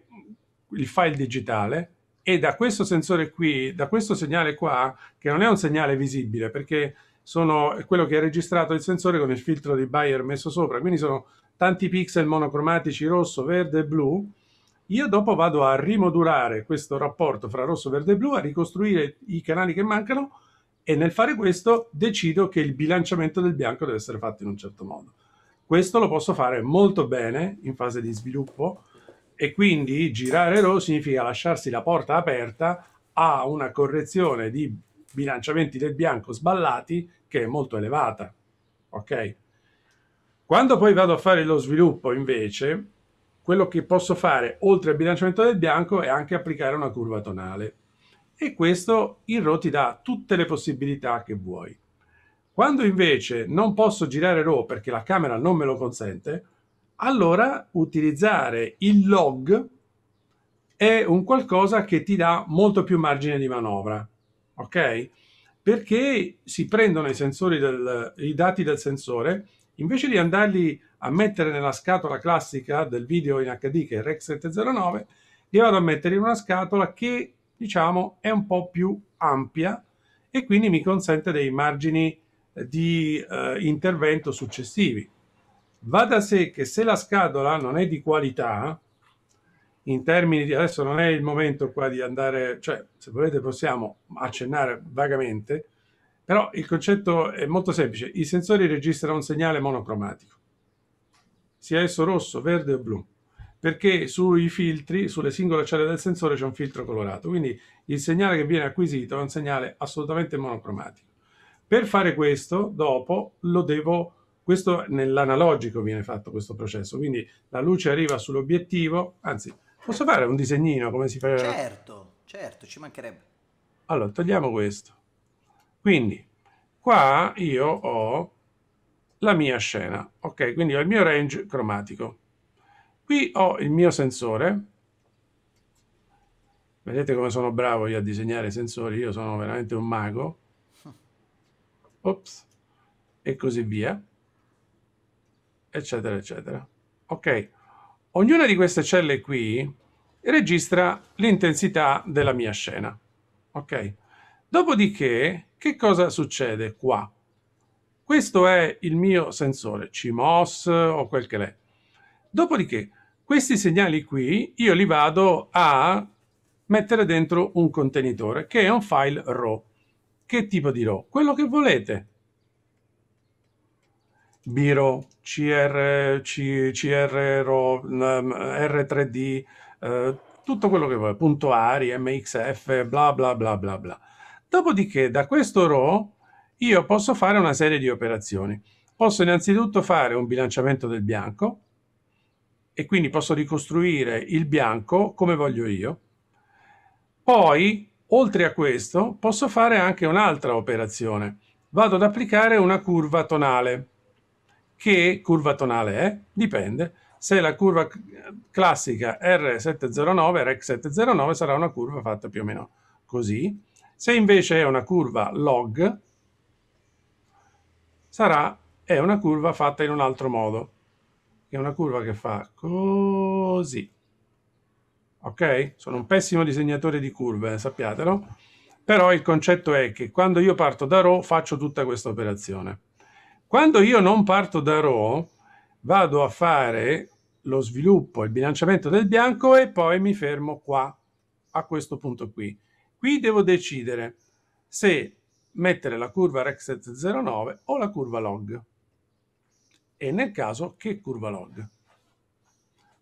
il file digitale e da questo sensore qui, da questo segnale qua, che non è un segnale visibile perché sono quello che ha registrato il sensore con il filtro di Bayer messo sopra, quindi sono tanti pixel monocromatici rosso, verde e blu, io dopo vado a rimodulare questo rapporto fra rosso, verde e blu, a ricostruire i canali che mancano e nel fare questo decido che il bilanciamento del bianco deve essere fatto in un certo modo. Questo lo posso fare molto bene in fase di sviluppo e quindi girare RAW significa lasciarsi la porta aperta a una correzione di bilanciamenti del bianco sballati che è molto elevata. Ok? Quando poi vado a fare lo sviluppo, invece, quello che posso fare oltre al bilanciamento del bianco è anche applicare una curva tonale. E questo il RO ti dà tutte le possibilità che vuoi. Quando invece non posso girare RO perché la camera non me lo consente, allora utilizzare il log è un qualcosa che ti dà molto più margine di manovra, ok? Perché si prendono i, del, i dati del sensore Invece di andarli a mettere nella scatola classica del video in HD che è Rec 709, li vado a mettere in una scatola che diciamo è un po' più ampia e quindi mi consente dei margini eh, di eh, intervento successivi. Va da sé che se la scatola non è di qualità, in termini di adesso non è il momento qua di andare, cioè se volete possiamo accennare vagamente, però il concetto è molto semplice, i sensori registrano un segnale monocromatico, sia esso rosso, verde o blu, perché sui filtri, sulle singole celle del sensore c'è un filtro colorato, quindi il segnale che viene acquisito è un segnale assolutamente monocromatico. Per fare questo, dopo lo devo questo nell'analogico viene fatto questo processo, quindi la luce arriva sull'obiettivo, anzi, posso fare un disegnino come si fa? Certo, certo, ci mancherebbe. Allora, togliamo questo. Quindi qua io ho la mia scena, ok? Quindi ho il mio range cromatico. Qui ho il mio sensore. Vedete come sono bravo io a disegnare i sensori, io sono veramente un mago. Ops. E così via. Eccetera, eccetera. Ok. Ognuna di queste celle qui registra l'intensità della mia scena. Ok. Dopodiché, che cosa succede qua? Questo è il mio sensore CMOS o quel che è. Dopodiché, questi segnali qui io li vado a mettere dentro un contenitore che è un file RAW. Che tipo di RAW? Quello che volete. Biro, CR, C, CR RAW, R3D, eh, tutto quello che vuoi, punto ARI, MXF, bla bla bla bla bla. Dopodiché da questo row io posso fare una serie di operazioni. Posso innanzitutto fare un bilanciamento del bianco e quindi posso ricostruire il bianco come voglio io. Poi, oltre a questo, posso fare anche un'altra operazione. Vado ad applicare una curva tonale. Che curva tonale è? Dipende. Se la curva classica R709, RX709 sarà una curva fatta più o meno così se invece è una curva log, sarà è una curva fatta in un altro modo. È una curva che fa così. Ok? Sono un pessimo disegnatore di curve, eh, sappiatelo. Però il concetto è che quando io parto da ρ faccio tutta questa operazione. Quando io non parto da ρ vado a fare lo sviluppo, il bilanciamento del bianco e poi mi fermo qua, a questo punto qui. Qui devo decidere se mettere la curva rexet 09 o la curva log e nel caso che curva log.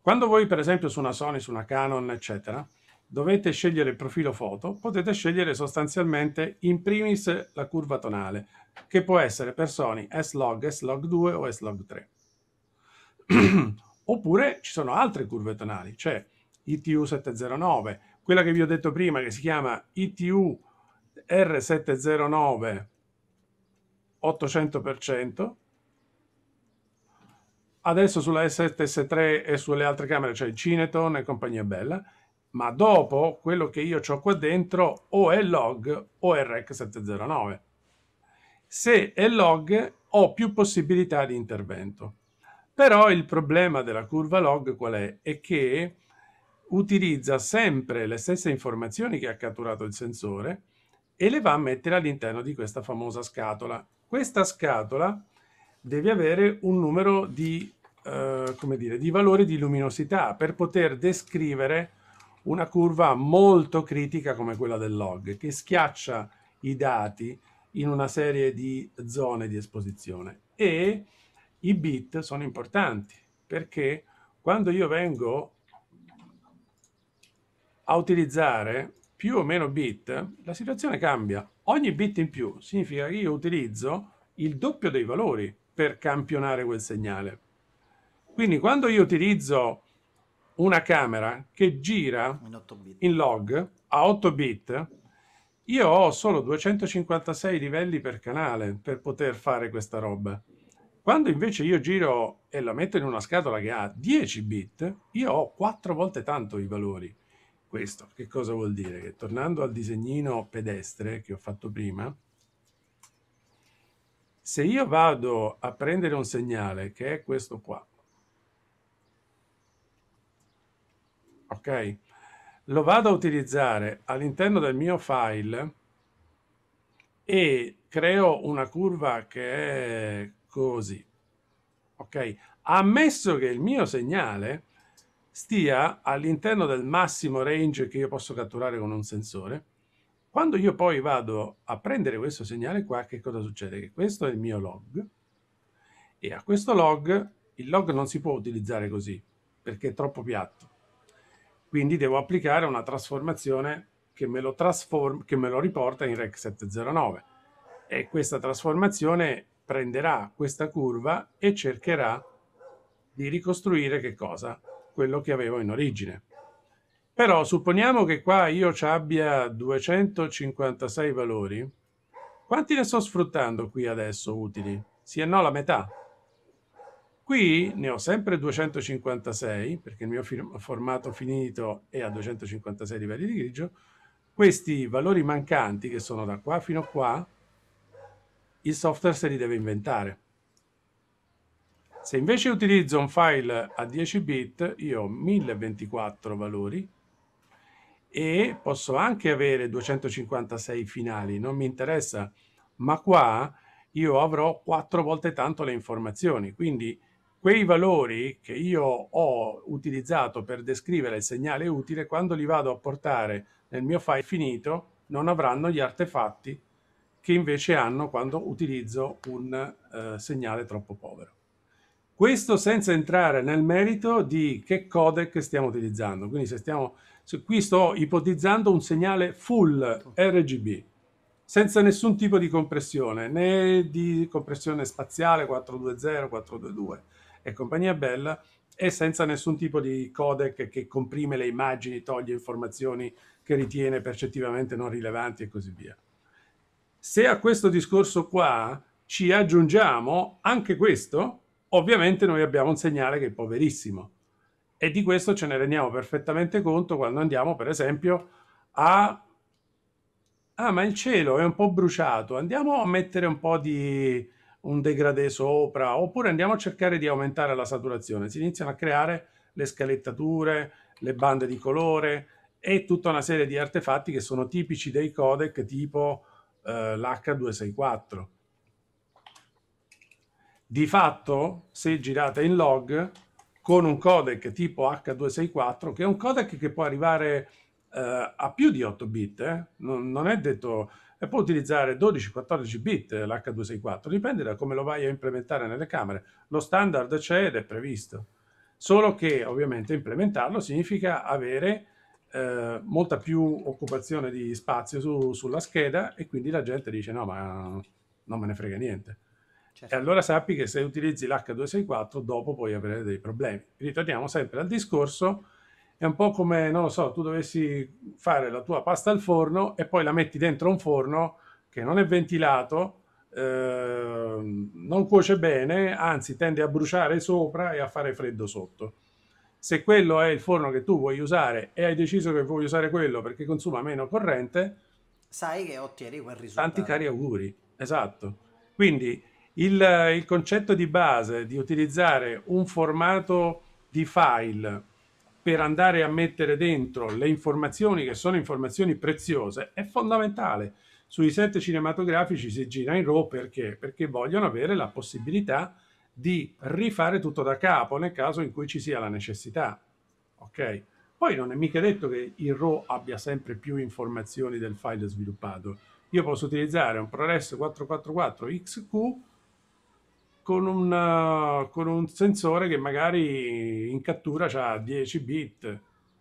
Quando voi per esempio su una Sony, su una Canon eccetera dovete scegliere il profilo foto potete scegliere sostanzialmente in primis la curva tonale che può essere per Sony S-Log, S-Log2 o S-Log 3 oppure ci sono altre curve tonali c'è cioè ITU 709 quella che vi ho detto prima che si chiama ITU R709 800%, adesso sulla s 7 s 3 e sulle altre camere c'è il Cineton e compagnia bella, ma dopo quello che io ho qua dentro o è log o è REC 709. Se è log ho più possibilità di intervento. Però il problema della curva log qual è? È che utilizza sempre le stesse informazioni che ha catturato il sensore e le va a mettere all'interno di questa famosa scatola. Questa scatola deve avere un numero di, eh, come dire, di valori di luminosità per poter descrivere una curva molto critica come quella del log, che schiaccia i dati in una serie di zone di esposizione. E i bit sono importanti, perché quando io vengo a utilizzare più o meno bit, la situazione cambia. Ogni bit in più significa che io utilizzo il doppio dei valori per campionare quel segnale. Quindi quando io utilizzo una camera che gira in, in log a 8 bit, io ho solo 256 livelli per canale per poter fare questa roba. Quando invece io giro e la metto in una scatola che ha 10 bit, io ho 4 volte tanto i valori questo che cosa vuol dire? Che tornando al disegnino pedestre che ho fatto prima, se io vado a prendere un segnale che è questo qua, ok? Lo vado a utilizzare all'interno del mio file e creo una curva che è così, ok? Ammesso che il mio segnale stia all'interno del massimo range che io posso catturare con un sensore. Quando io poi vado a prendere questo segnale qua, che cosa succede? Che questo è il mio log e a questo log il log non si può utilizzare così perché è troppo piatto. Quindi devo applicare una trasformazione che me lo, trasform- che me lo riporta in REC 709 e questa trasformazione prenderà questa curva e cercherà di ricostruire che cosa? quello che avevo in origine. Però supponiamo che qua io ci abbia 256 valori. Quanti ne sto sfruttando qui adesso utili? Sì e no, la metà. Qui ne ho sempre 256, perché il mio formato finito è a 256 livelli di grigio. Questi valori mancanti, che sono da qua fino a qua, il software se li deve inventare. Se invece utilizzo un file a 10 bit, io ho 1024 valori e posso anche avere 256 finali, non mi interessa, ma qua io avrò 4 volte tanto le informazioni, quindi quei valori che io ho utilizzato per descrivere il segnale utile, quando li vado a portare nel mio file finito, non avranno gli artefatti che invece hanno quando utilizzo un eh, segnale troppo povero. Questo senza entrare nel merito di che codec stiamo utilizzando. Quindi se stiamo, se qui sto ipotizzando un segnale full RGB, senza nessun tipo di compressione, né di compressione spaziale 420, 422 e compagnia bella, e senza nessun tipo di codec che comprime le immagini, toglie informazioni che ritiene percettivamente non rilevanti e così via. Se a questo discorso qua ci aggiungiamo anche questo, Ovviamente noi abbiamo un segnale che è poverissimo e di questo ce ne rendiamo perfettamente conto quando andiamo per esempio a... Ah, ma il cielo è un po' bruciato, andiamo a mettere un po' di un degradé sopra oppure andiamo a cercare di aumentare la saturazione. Si iniziano a creare le scalettature, le bande di colore e tutta una serie di artefatti che sono tipici dei codec tipo eh, l'H264. Di fatto, se girate in log con un codec tipo H264, che è un codec che può arrivare eh, a più di 8 bit, eh? non, non, è detto, e eh, può utilizzare 12-14 bit l'H264, dipende da come lo vai a implementare nelle camere. Lo standard c'è ed è previsto, solo che ovviamente implementarlo significa avere eh, molta più occupazione di spazio su, sulla scheda e quindi la gente dice no ma non me ne frega niente. Certo. E allora sappi che se utilizzi l'H264 dopo puoi avere dei problemi. Ritorniamo sempre al discorso, è un po' come, non lo so, tu dovessi fare la tua pasta al forno e poi la metti dentro un forno che non è ventilato, eh, non cuoce bene, anzi tende a bruciare sopra e a fare freddo sotto. Se quello è il forno che tu vuoi usare e hai deciso che vuoi usare quello perché consuma meno corrente, sai che ottieni quel risultato. Tanti cari auguri, esatto. Quindi il, eh, il concetto di base di utilizzare un formato di file per andare a mettere dentro le informazioni che sono informazioni preziose è fondamentale. Sui set cinematografici si gira in RAW perché? Perché vogliono avere la possibilità di rifare tutto da capo nel caso in cui ci sia la necessità. Ok? Poi non è mica detto che il RAW abbia sempre più informazioni del file sviluppato. Io posso utilizzare un ProRes 444 XQ con, una, con un sensore che magari in cattura ha 10 bit,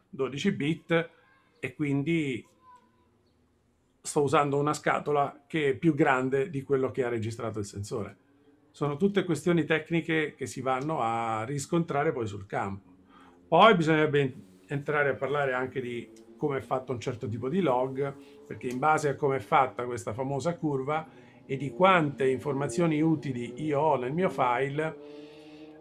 12 bit e quindi sto usando una scatola che è più grande di quello che ha registrato il sensore. Sono tutte questioni tecniche che si vanno a riscontrare poi sul campo. Poi bisognerebbe entrare a parlare anche di come è fatto un certo tipo di log, perché in base a come è fatta questa famosa curva e di quante informazioni utili io ho nel mio file,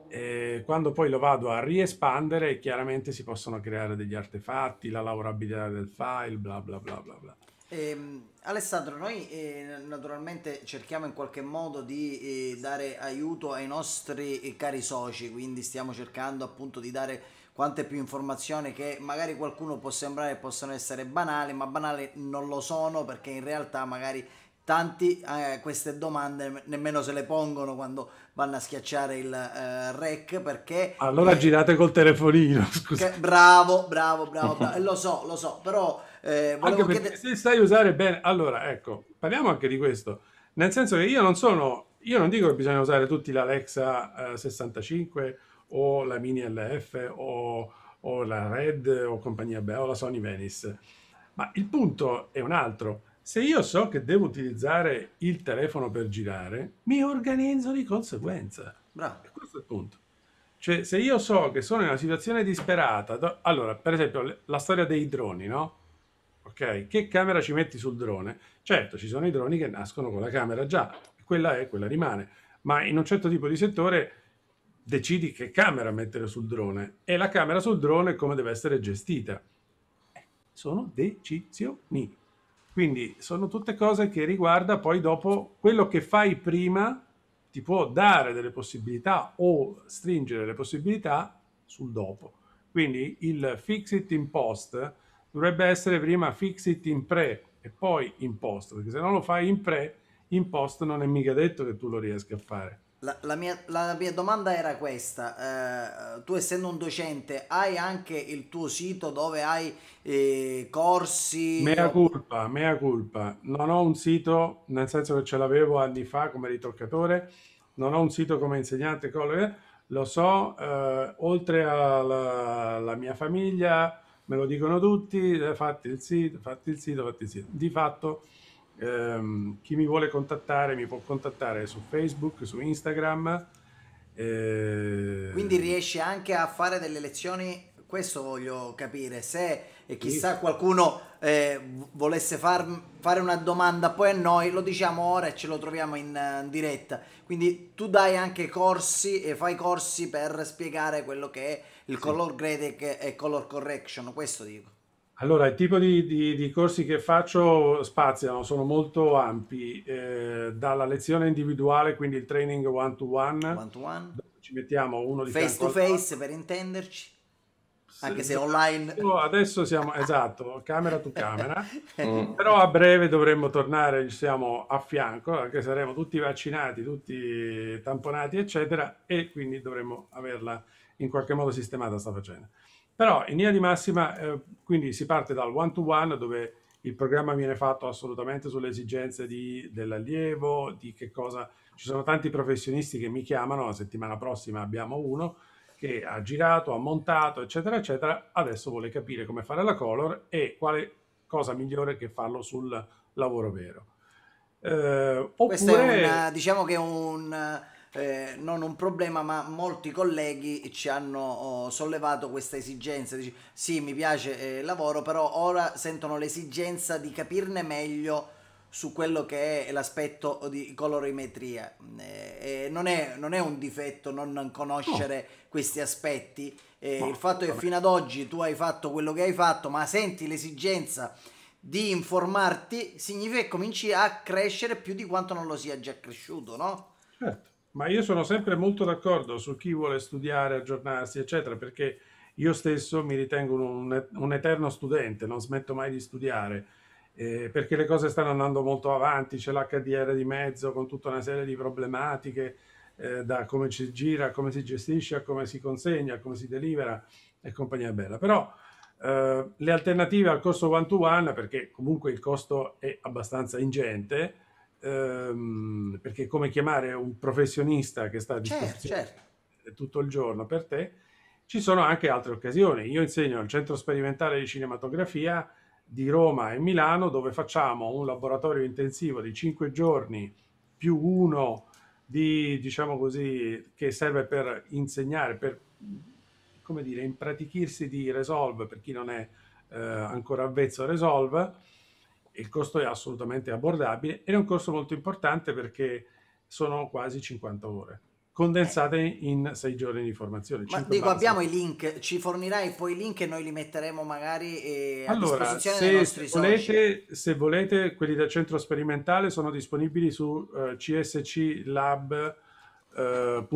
eh, quando poi lo vado a riespandere chiaramente si possono creare degli artefatti, la lavorabilità del file, bla bla bla bla bla. Eh, Alessandro, noi eh, naturalmente cerchiamo in qualche modo di eh, dare aiuto ai nostri eh, cari soci, quindi stiamo cercando appunto di dare quante più informazioni che magari qualcuno può sembrare possano essere banali, ma banali non lo sono perché in realtà magari tanti eh, queste domande nemmeno se le pongono quando vanno a schiacciare il eh, rec perché allora eh, girate col telefonino scusa che, bravo bravo bravo, bravo. lo so lo so però eh, anche perché te... se sai usare bene allora ecco parliamo anche di questo nel senso che io non sono io non dico che bisogna usare tutti l'Alexa 65 eh, o la Mini LF o, o la Red o compagnia Bella o la Sony Venice ma il punto è un altro se io so che devo utilizzare il telefono per girare, mi organizzo di conseguenza. Bravo. E questo è il punto. Cioè, se io so che sono in una situazione disperata, do- allora, per esempio, la storia dei droni, no? Ok, che camera ci metti sul drone? Certo, ci sono i droni che nascono con la camera già, quella è, quella rimane, ma in un certo tipo di settore decidi che camera mettere sul drone e la camera sul drone come deve essere gestita. Eh, sono decisioni. Quindi sono tutte cose che riguarda poi dopo quello che fai prima ti può dare delle possibilità o stringere le possibilità sul dopo. Quindi il fix it in post dovrebbe essere prima fix it in pre e poi in post, perché se non lo fai in pre, in post non è mica detto che tu lo riesca a fare. La, mia, la, mia, domanda era questa, eh, tu essendo un docente hai anche il tuo sito dove hai eh, corsi? Mea culpa, mea culpa, non ho un sito nel senso che ce l'avevo anni fa come ritoccatore, non ho un sito come insegnante, lo so, eh, oltre alla mia famiglia me lo dicono tutti, eh, fatti il sito, fatti il sito, fatti il sito, di fatto ehm, chi mi vuole contattare mi può contattare su Facebook, su Instagram. Eh... Quindi riesci anche a fare delle lezioni questo voglio capire se e eh, chissà qualcuno eh, volesse far, fare una domanda poi a noi lo diciamo ora e ce lo troviamo in, in diretta quindi tu dai anche corsi e fai corsi per spiegare quello che è il sì. color grading e color correction questo dico allora, il tipo di, di- di corsi che faccio spaziano, sono molto ampi, eh, dalla lezione individuale, quindi il training one to one, One to one, ci mettiamo uno di face to face per intenderci, anche Se- se se- online. Adesso siamo, esatto, camera to camera, mm. però a breve dovremmo tornare, ci siamo a fianco, anche saremo tutti vaccinati, tutti tamponati, eccetera, e quindi dovremmo averla in qualche modo sistemata sta facendo. Però in linea di massima, eh, quindi si parte dal one-to-one -one, dove il programma viene fatto assolutamente sulle esigenze dell'allievo, di che cosa... Ci sono tanti professionisti che mi chiamano, la settimana prossima abbiamo uno che ha girato, ha montato, eccetera, eccetera. Adesso vuole capire come fare la color e quale cosa migliore che farlo sul lavoro vero. Eh, oppure... Questo è un, diciamo che è un eh, non un problema, ma molti colleghi ci hanno oh, sollevato questa esigenza. Dici, sì, mi piace eh, il eh, lavoro, però ora sentono l'esigenza di capirne meglio su quello che è l'aspetto di colorimetria. Eh, non, è, non, è, un difetto non conoscere no. questi aspetti. No, eh, il fatto vabbè. che fino ad oggi tu hai fatto quello che hai fatto, ma senti l'esigenza di informarti significa che cominci a crescere più di quanto non lo sia già cresciuto, no? Certo. Ma io sono sempre molto d'accordo su chi vuole studiare, aggiornarsi, eccetera, perché io stesso mi ritengo un, un eterno studente, non smetto mai di studiare, eh, perché le cose stanno andando molto avanti, c'è l'HDR di mezzo con tutta una serie di problematiche, eh, da come ci gira, come si gestisce, a come si consegna, a come si delibera e compagnia bella. Però eh, le alternative al costo one-to-one, perché comunque il costo è abbastanza ingente, ehm, perché come chiamare un professionista che sta a certo, disposizione certo, certo. tutto il giorno per te, ci sono anche altre occasioni. Io insegno al Centro Sperimentale di Cinematografia di Roma e Milano, dove facciamo un laboratorio intensivo di 5 giorni più uno di, diciamo così, che serve per insegnare, per come dire, impratichirsi di Resolve per chi non è eh, ancora avvezzo a Resolve il costo è assolutamente abbordabile ed è un costo molto importante perché sono quasi 50 ore condensate in sei giorni di formazione. Ma dico, base. abbiamo i link, ci fornirai poi i link e noi li metteremo magari eh, a allora, disposizione se, dei nostri volete, Se volete, quelli del centro sperimentale sono disponibili su uh, eh, CSC Lab Uh,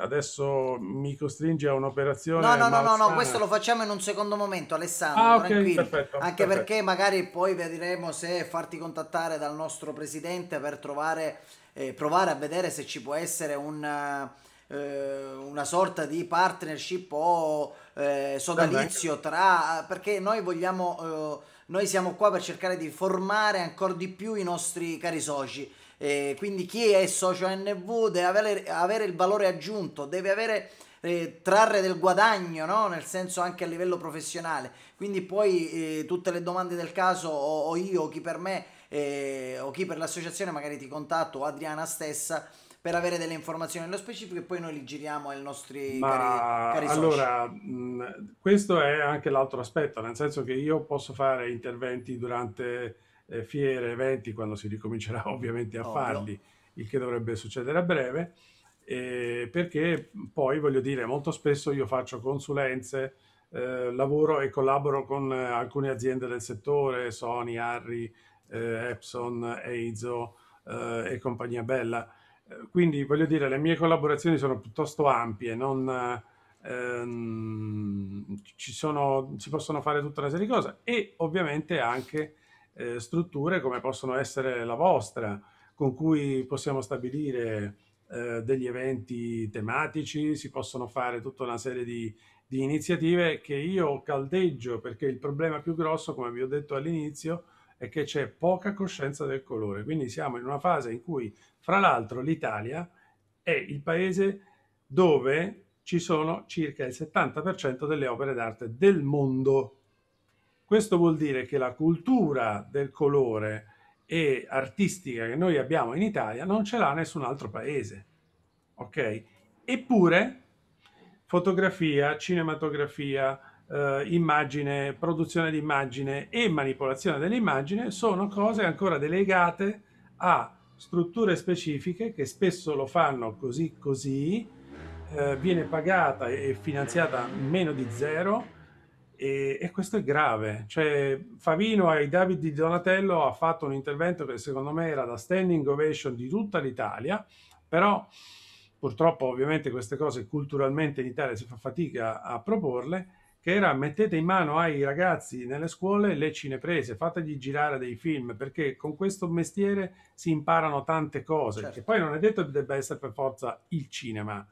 adesso mi costringe a un'operazione. No, no, no, no, no, questo lo facciamo in un secondo momento, Alessandro. Ah, okay, perfetto, Anche perfetto. perché magari poi vedremo se farti contattare dal nostro presidente per trovare, eh, provare a vedere se ci può essere un eh, una sorta di partnership o eh, sodalizio tra perché noi vogliamo eh, noi siamo qua per cercare di formare ancora di più i nostri cari soci eh, quindi chi è socio NV deve avere, avere il valore aggiunto, deve avere eh, trarre del guadagno, no? nel senso anche a livello professionale. Quindi poi eh, tutte le domande del caso o, o io o chi per me eh, o chi per l'associazione magari ti contatto o Adriana stessa per avere delle informazioni nello specifico e poi noi li giriamo ai nostri Ma, cari, cari Allora, mm, questo è anche l'altro aspetto, nel senso che io posso fare interventi durante eh, fiere, eventi, quando si ricomincerà ovviamente a Ovvio. farli, il che dovrebbe succedere a breve, eh, perché poi voglio dire, molto spesso io faccio consulenze, eh, lavoro e collaboro con eh, alcune aziende del settore, Sony, Harry, eh, Epson, Eizo eh, e compagnia bella. Quindi voglio dire, le mie collaborazioni sono piuttosto ampie, non, ehm, sono, si possono fare tutta una serie di cose e ovviamente anche eh, strutture come possono essere la vostra, con cui possiamo stabilire eh, degli eventi tematici, si possono fare tutta una serie di, di iniziative che io caldeggio perché il problema più grosso, come vi ho detto all'inizio, è che c'è poca coscienza del colore. Quindi siamo in una fase in cui, fra l'altro, l'Italia è il paese dove ci sono circa il 70% delle opere d'arte del mondo. Questo vuol dire che la cultura del colore e artistica che noi abbiamo in Italia non ce l'ha nessun altro paese. Ok? Eppure fotografia, cinematografia, eh, immagine, produzione di immagine e manipolazione dell'immagine sono cose ancora delegate a strutture specifiche che spesso lo fanno così così, eh, viene pagata e finanziata meno di zero e, e, questo è grave. Cioè, Favino ai David di Donatello ha fatto un intervento che secondo me era da standing ovation di tutta l'Italia, però purtroppo ovviamente queste cose culturalmente in Italia si fa fatica a proporle, che era mettete in mano ai ragazzi nelle scuole le cineprese, fategli girare dei film, perché con questo mestiere si imparano tante cose, certo. che poi non è detto che debba essere per forza il cinema,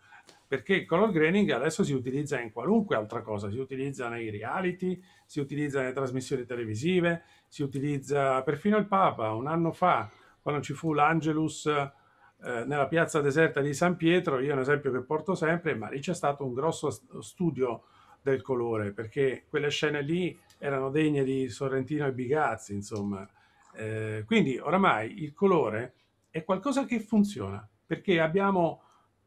perché il color grading adesso si utilizza in qualunque altra cosa, si utilizza nei reality, si utilizza nelle trasmissioni televisive, si utilizza perfino il Papa un anno fa, quando ci fu l'Angelus eh, nella piazza deserta di San Pietro, io un esempio che porto sempre, ma lì c'è stato un grosso studio del colore, perché quelle scene lì erano degne di Sorrentino e Bigazzi, insomma. Eh, quindi oramai il colore è qualcosa che funziona, perché abbiamo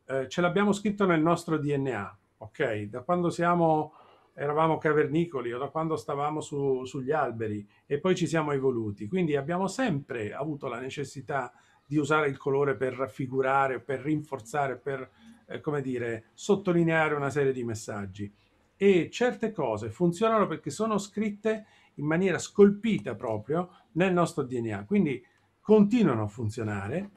eh, ce l'abbiamo scritto nel nostro DNA, ok? Da quando siamo, eravamo cavernicoli o da quando stavamo su, sugli alberi e poi ci siamo evoluti. Quindi abbiamo sempre avuto la necessità di usare il colore per raffigurare, per rinforzare, per, eh, come dire, sottolineare una serie di messaggi. E certe cose funzionano perché sono scritte in maniera scolpita proprio nel nostro DNA. Quindi continuano a funzionare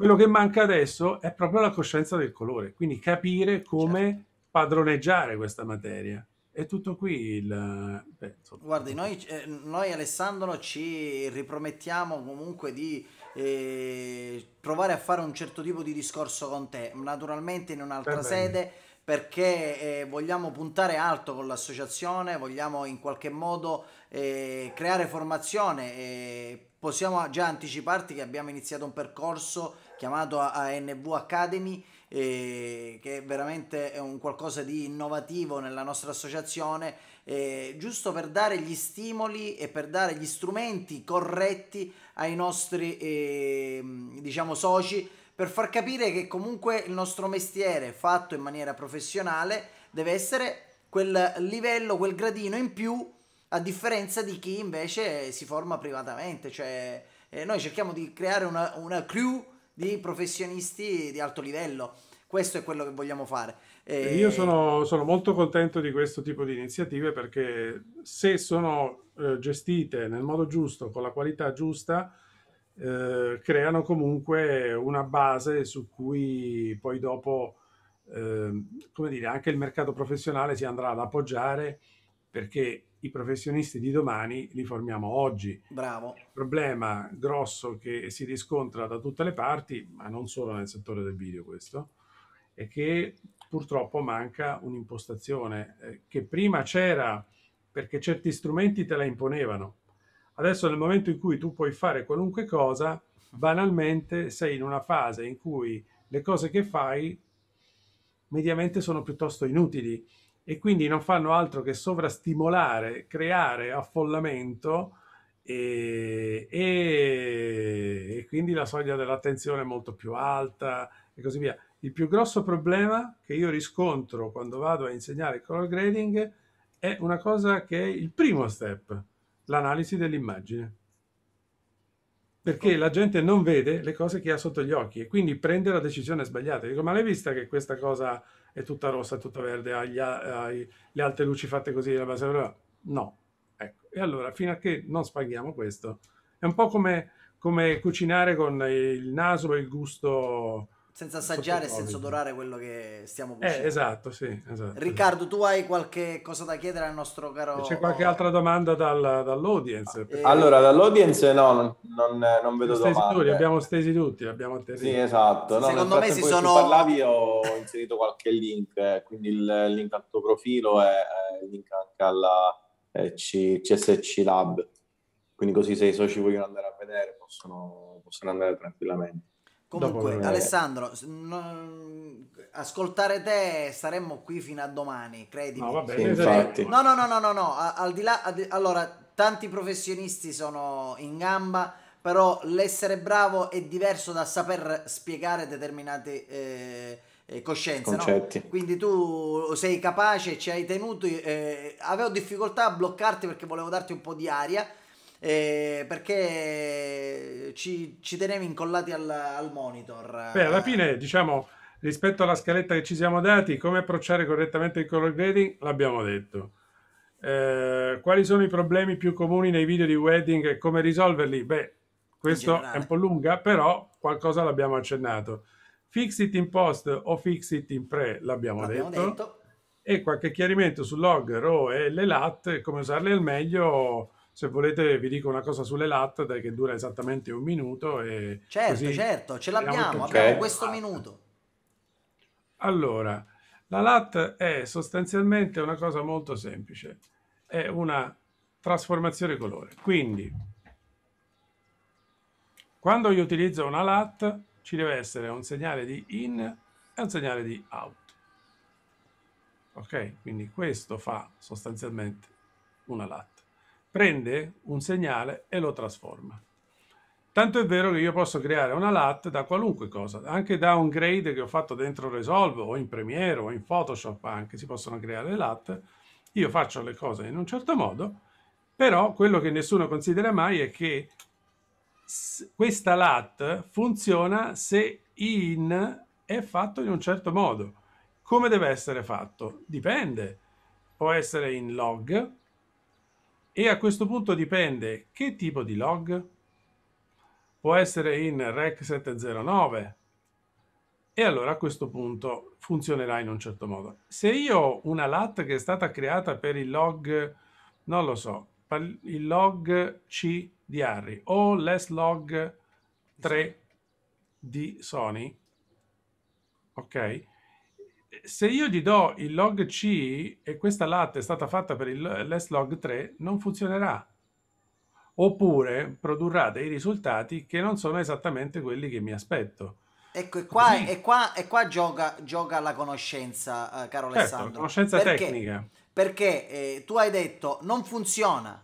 quello che manca adesso è proprio la coscienza del colore, quindi capire come certo. padroneggiare questa materia. È tutto qui il... Beh, Guardi, noi, eh, noi, Alessandro ci ripromettiamo comunque di eh, provare a fare un certo tipo di discorso con te, naturalmente in un'altra sede perché eh, vogliamo puntare alto con l'associazione, vogliamo in qualche modo eh, creare formazione. Eh, possiamo già anticiparti che abbiamo iniziato un percorso chiamato ANV Academy eh, che veramente è un qualcosa di innovativo nella nostra associazione, eh, giusto per dare gli stimoli e per dare gli strumenti corretti ai nostri eh, diciamo soci per far capire che comunque il nostro mestiere fatto in maniera professionale deve essere quel livello, quel gradino in più a differenza di chi invece si forma privatamente, cioè eh, noi cerchiamo di creare una, una crew di professionisti di alto livello. Questo è quello che vogliamo fare. E... Io sono, sono, molto contento di questo tipo di iniziative perché se sono eh, gestite nel modo giusto, con la qualità giusta, eh, creano comunque una base su cui poi dopo, eh, come dire, anche il mercato professionale si andrà ad appoggiare perché i professionisti di domani li formiamo oggi. Bravo. Il problema grosso che si riscontra da tutte le parti, ma non solo nel settore del video questo, è che purtroppo manca un'impostazione eh, che prima c'era perché certi strumenti te la imponevano. Adesso nel momento in cui tu puoi fare qualunque cosa, banalmente sei in una fase in cui le cose che fai mediamente sono piuttosto inutili e quindi non fanno altro che sovrastimolare, creare affollamento e, e, e quindi la soglia dell'attenzione è molto più alta e così via. Il più grosso problema che io riscontro quando vado a insegnare color grading è una cosa che è il primo step, l'analisi dell'immagine. Perché la gente non vede le cose che ha sotto gli occhi e quindi prende la decisione sbagliata. Dico, ma l'hai vista che questa cosa è tutta rossa, è tutta verde, ha, gli, ha le alte luci fatte così, la base bla, no. Ecco. E allora, fino a che non spaghiamo questo, è un po' come, come cucinare con il naso e il gusto senza assaggiare e senza odorare quello che stiamo cucinando. Eh, esatto, sì, esatto, Riccardo, tu hai qualche cosa da chiedere al nostro caro... C'è qualche altra domanda dal, dall'audience? Eh... Allora, dall'audience no, non, non, eh, non vedo stesi domande. li abbiamo stesi tutti, li abbiamo atterrito. Sì, esatto. No, Secondo me si sono... parlavi ho inserito qualche link, eh, quindi il link al tuo profilo e il link anche alla eh, C, CSC Lab. Quindi così se i soci vogliono andare a vedere possono, possono andare tranquillamente. Comunque, Dopo... Alessandro, ascoltare te staremmo qui fino a domani, credimi. No, vabbè, sì, infatti. No, no, no, no, no, no. al di là, al... allora, tanti professionisti sono in gamba, però l'essere bravo è diverso da saper spiegare determinate eh, eh coscienze, no? quindi tu sei capace, ci hai tenuto, eh, avevo difficoltà a bloccarti perché volevo darti un po' di aria, eh, perché ci, ci, tenevi incollati al, al monitor. Beh, alla fine, diciamo, rispetto alla scaletta che ci siamo dati, come approcciare correttamente il color grading, l'abbiamo detto. Eh, quali sono i problemi più comuni nei video di wedding e come risolverli? Beh, questo è un po' lunga, però qualcosa l'abbiamo accennato. Fix it in post o fix it in pre, l'abbiamo, l'abbiamo detto. detto. E qualche chiarimento su log, row e le lat, come usarle al meglio se volete vi dico una cosa sulle latte che dura esattamente un minuto. E certo, certo, ce l'abbiamo, abbiamo questo minuto. Allora, la LAT è sostanzialmente una cosa molto semplice, è una trasformazione colore. Quindi, quando io utilizzo una LAT ci deve essere un segnale di in e un segnale di out. Ok? Quindi questo fa sostanzialmente una LAT prende un segnale e lo trasforma. Tanto è vero che io posso creare una LAT da qualunque cosa, anche da un grade che ho fatto dentro Resolve o in Premiere o in Photoshop anche, si possono creare LAT. Io faccio le cose in un certo modo, però quello che nessuno considera mai è che questa LAT funziona se in è fatto in un certo modo. Come deve essere fatto? Dipende. Può essere in log, e a questo punto dipende che tipo di log. Può essere in REC 709. E allora a questo punto funzionerà in un certo modo. Se io ho una lat che è stata creata per il log, non lo so, il log C di Harry o l'slog 3 di Sony, ok? se io gli do il log C e questa lat è stata fatta per l'est log 3, non funzionerà. Oppure produrrà dei risultati che non sono esattamente quelli che mi aspetto. Ecco, e qua, e qua, e qua gioca, gioca, la conoscenza, eh, caro certo, Alessandro. conoscenza perché, tecnica. Perché eh, tu hai detto non funziona.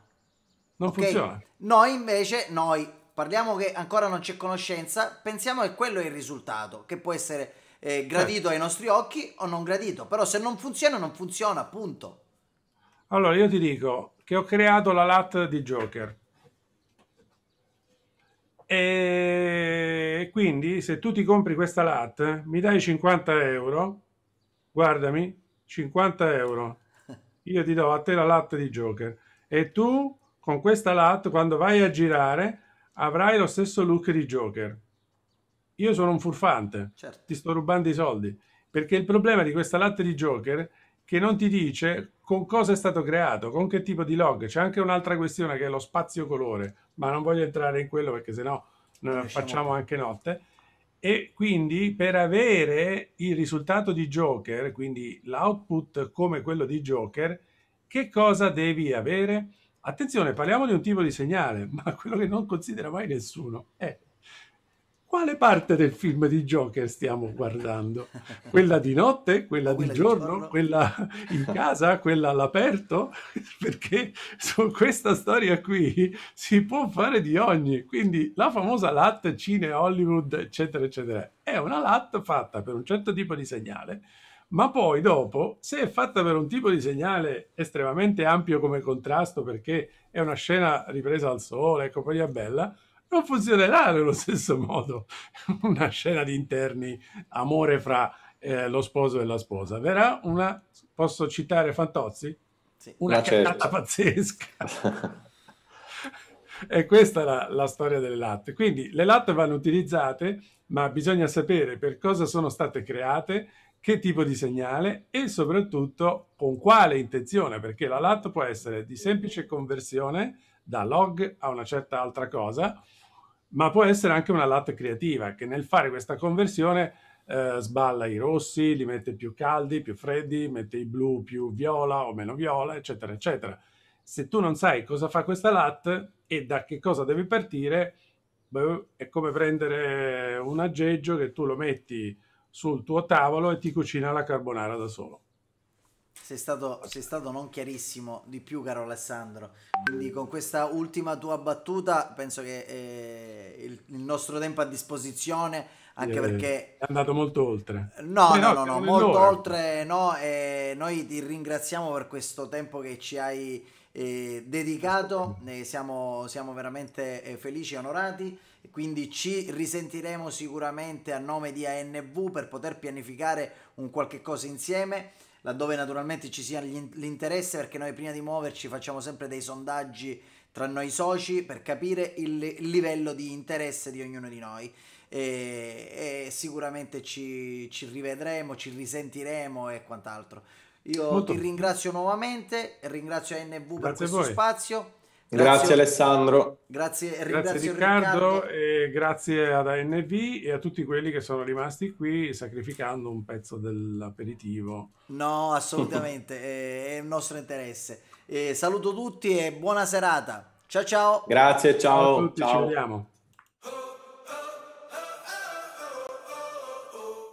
Non okay? funziona. Noi invece, noi parliamo che ancora non c'è conoscenza, pensiamo che quello è il risultato, che può essere eh, gradito eh. ai nostri occhi o non gradito, però se non funziona non funziona, appunto. Allora io ti dico che ho creato la LAT di Joker. E quindi se tu ti compri questa LAT, mi dai 50 euro, guardami, 50 euro, io ti do a te la LAT di Joker e tu con questa LAT quando vai a girare avrai lo stesso look di Joker io sono un furfante, certo. ti sto rubando i soldi. Perché il problema di questa latte di Joker è che non ti dice con cosa è stato creato, con che tipo di log. C'è anche un'altra questione che è lo spazio colore, ma non voglio entrare in quello perché sennò eh, Lasciamo facciamo anche notte. E quindi per avere il risultato di Joker, quindi l'output come quello di Joker, che cosa devi avere? Attenzione, parliamo di un tipo di segnale, ma quello che non considera mai nessuno è quale parte del film di Joker stiamo guardando? Quella di notte? Quella, quella di, giorno, di, giorno, Quella in casa? Quella all'aperto? Perché su questa storia qui si può fare di ogni. Quindi la famosa LAT Cine, Hollywood, eccetera, eccetera, è una LAT fatta per un certo tipo di segnale, ma poi dopo, se è fatta per un tipo di segnale estremamente ampio come contrasto, perché è una scena ripresa al sole e compagnia bella, non funzionerà nello stesso modo una scena di interni amore fra eh, lo sposo e la sposa. Verrà una, posso citare Fantozzi? Sì. Una ah, certo. pazzesca. e questa è la, la, storia delle latte. Quindi le latte vanno utilizzate, ma bisogna sapere per cosa sono state create, che tipo di segnale e soprattutto con quale intenzione, perché la latte può essere di semplice conversione da log a una certa altra cosa, ma può essere anche una latte creativa che nel fare questa conversione eh, sballa i rossi, li mette più caldi, più freddi, mette i blu più viola o meno viola, eccetera, eccetera. Se tu non sai cosa fa questa latte e da che cosa devi partire, beh, è come prendere un aggeggio che tu lo metti sul tuo tavolo e ti cucina la carbonara da solo sei stato, sei stato non chiarissimo di più, caro Alessandro. Quindi con questa ultima tua battuta penso che eh, il, il, nostro tempo a disposizione, anche eh, perché... È andato molto oltre. No, Beh, no, no, no molto oltre no. E noi ti ringraziamo per questo tempo che ci hai eh, dedicato, eh, siamo, siamo, veramente eh, felici e onorati. Quindi ci risentiremo sicuramente a nome di ANV per poter pianificare un qualche cosa insieme laddove naturalmente ci sia l'interesse perché noi prima di muoverci facciamo sempre dei sondaggi tra noi soci per capire il livello di interesse di ognuno di noi e, e sicuramente ci, ci rivedremo, ci risentiremo e quant'altro. Io Molto. ti ringrazio nuovamente, ringrazio NV Grazie per questo voi. spazio. Grazie, grazie Alessandro. Grazie, grazie Riccardo, Riccardo, e grazie ad ANV e a tutti quelli che sono rimasti qui sacrificando un pezzo dell'aperitivo. No, assolutamente, è il nostro interesse. E saluto tutti e buona serata. Ciao ciao. Grazie, ciao. ciao a tutti, ciao. ci vediamo.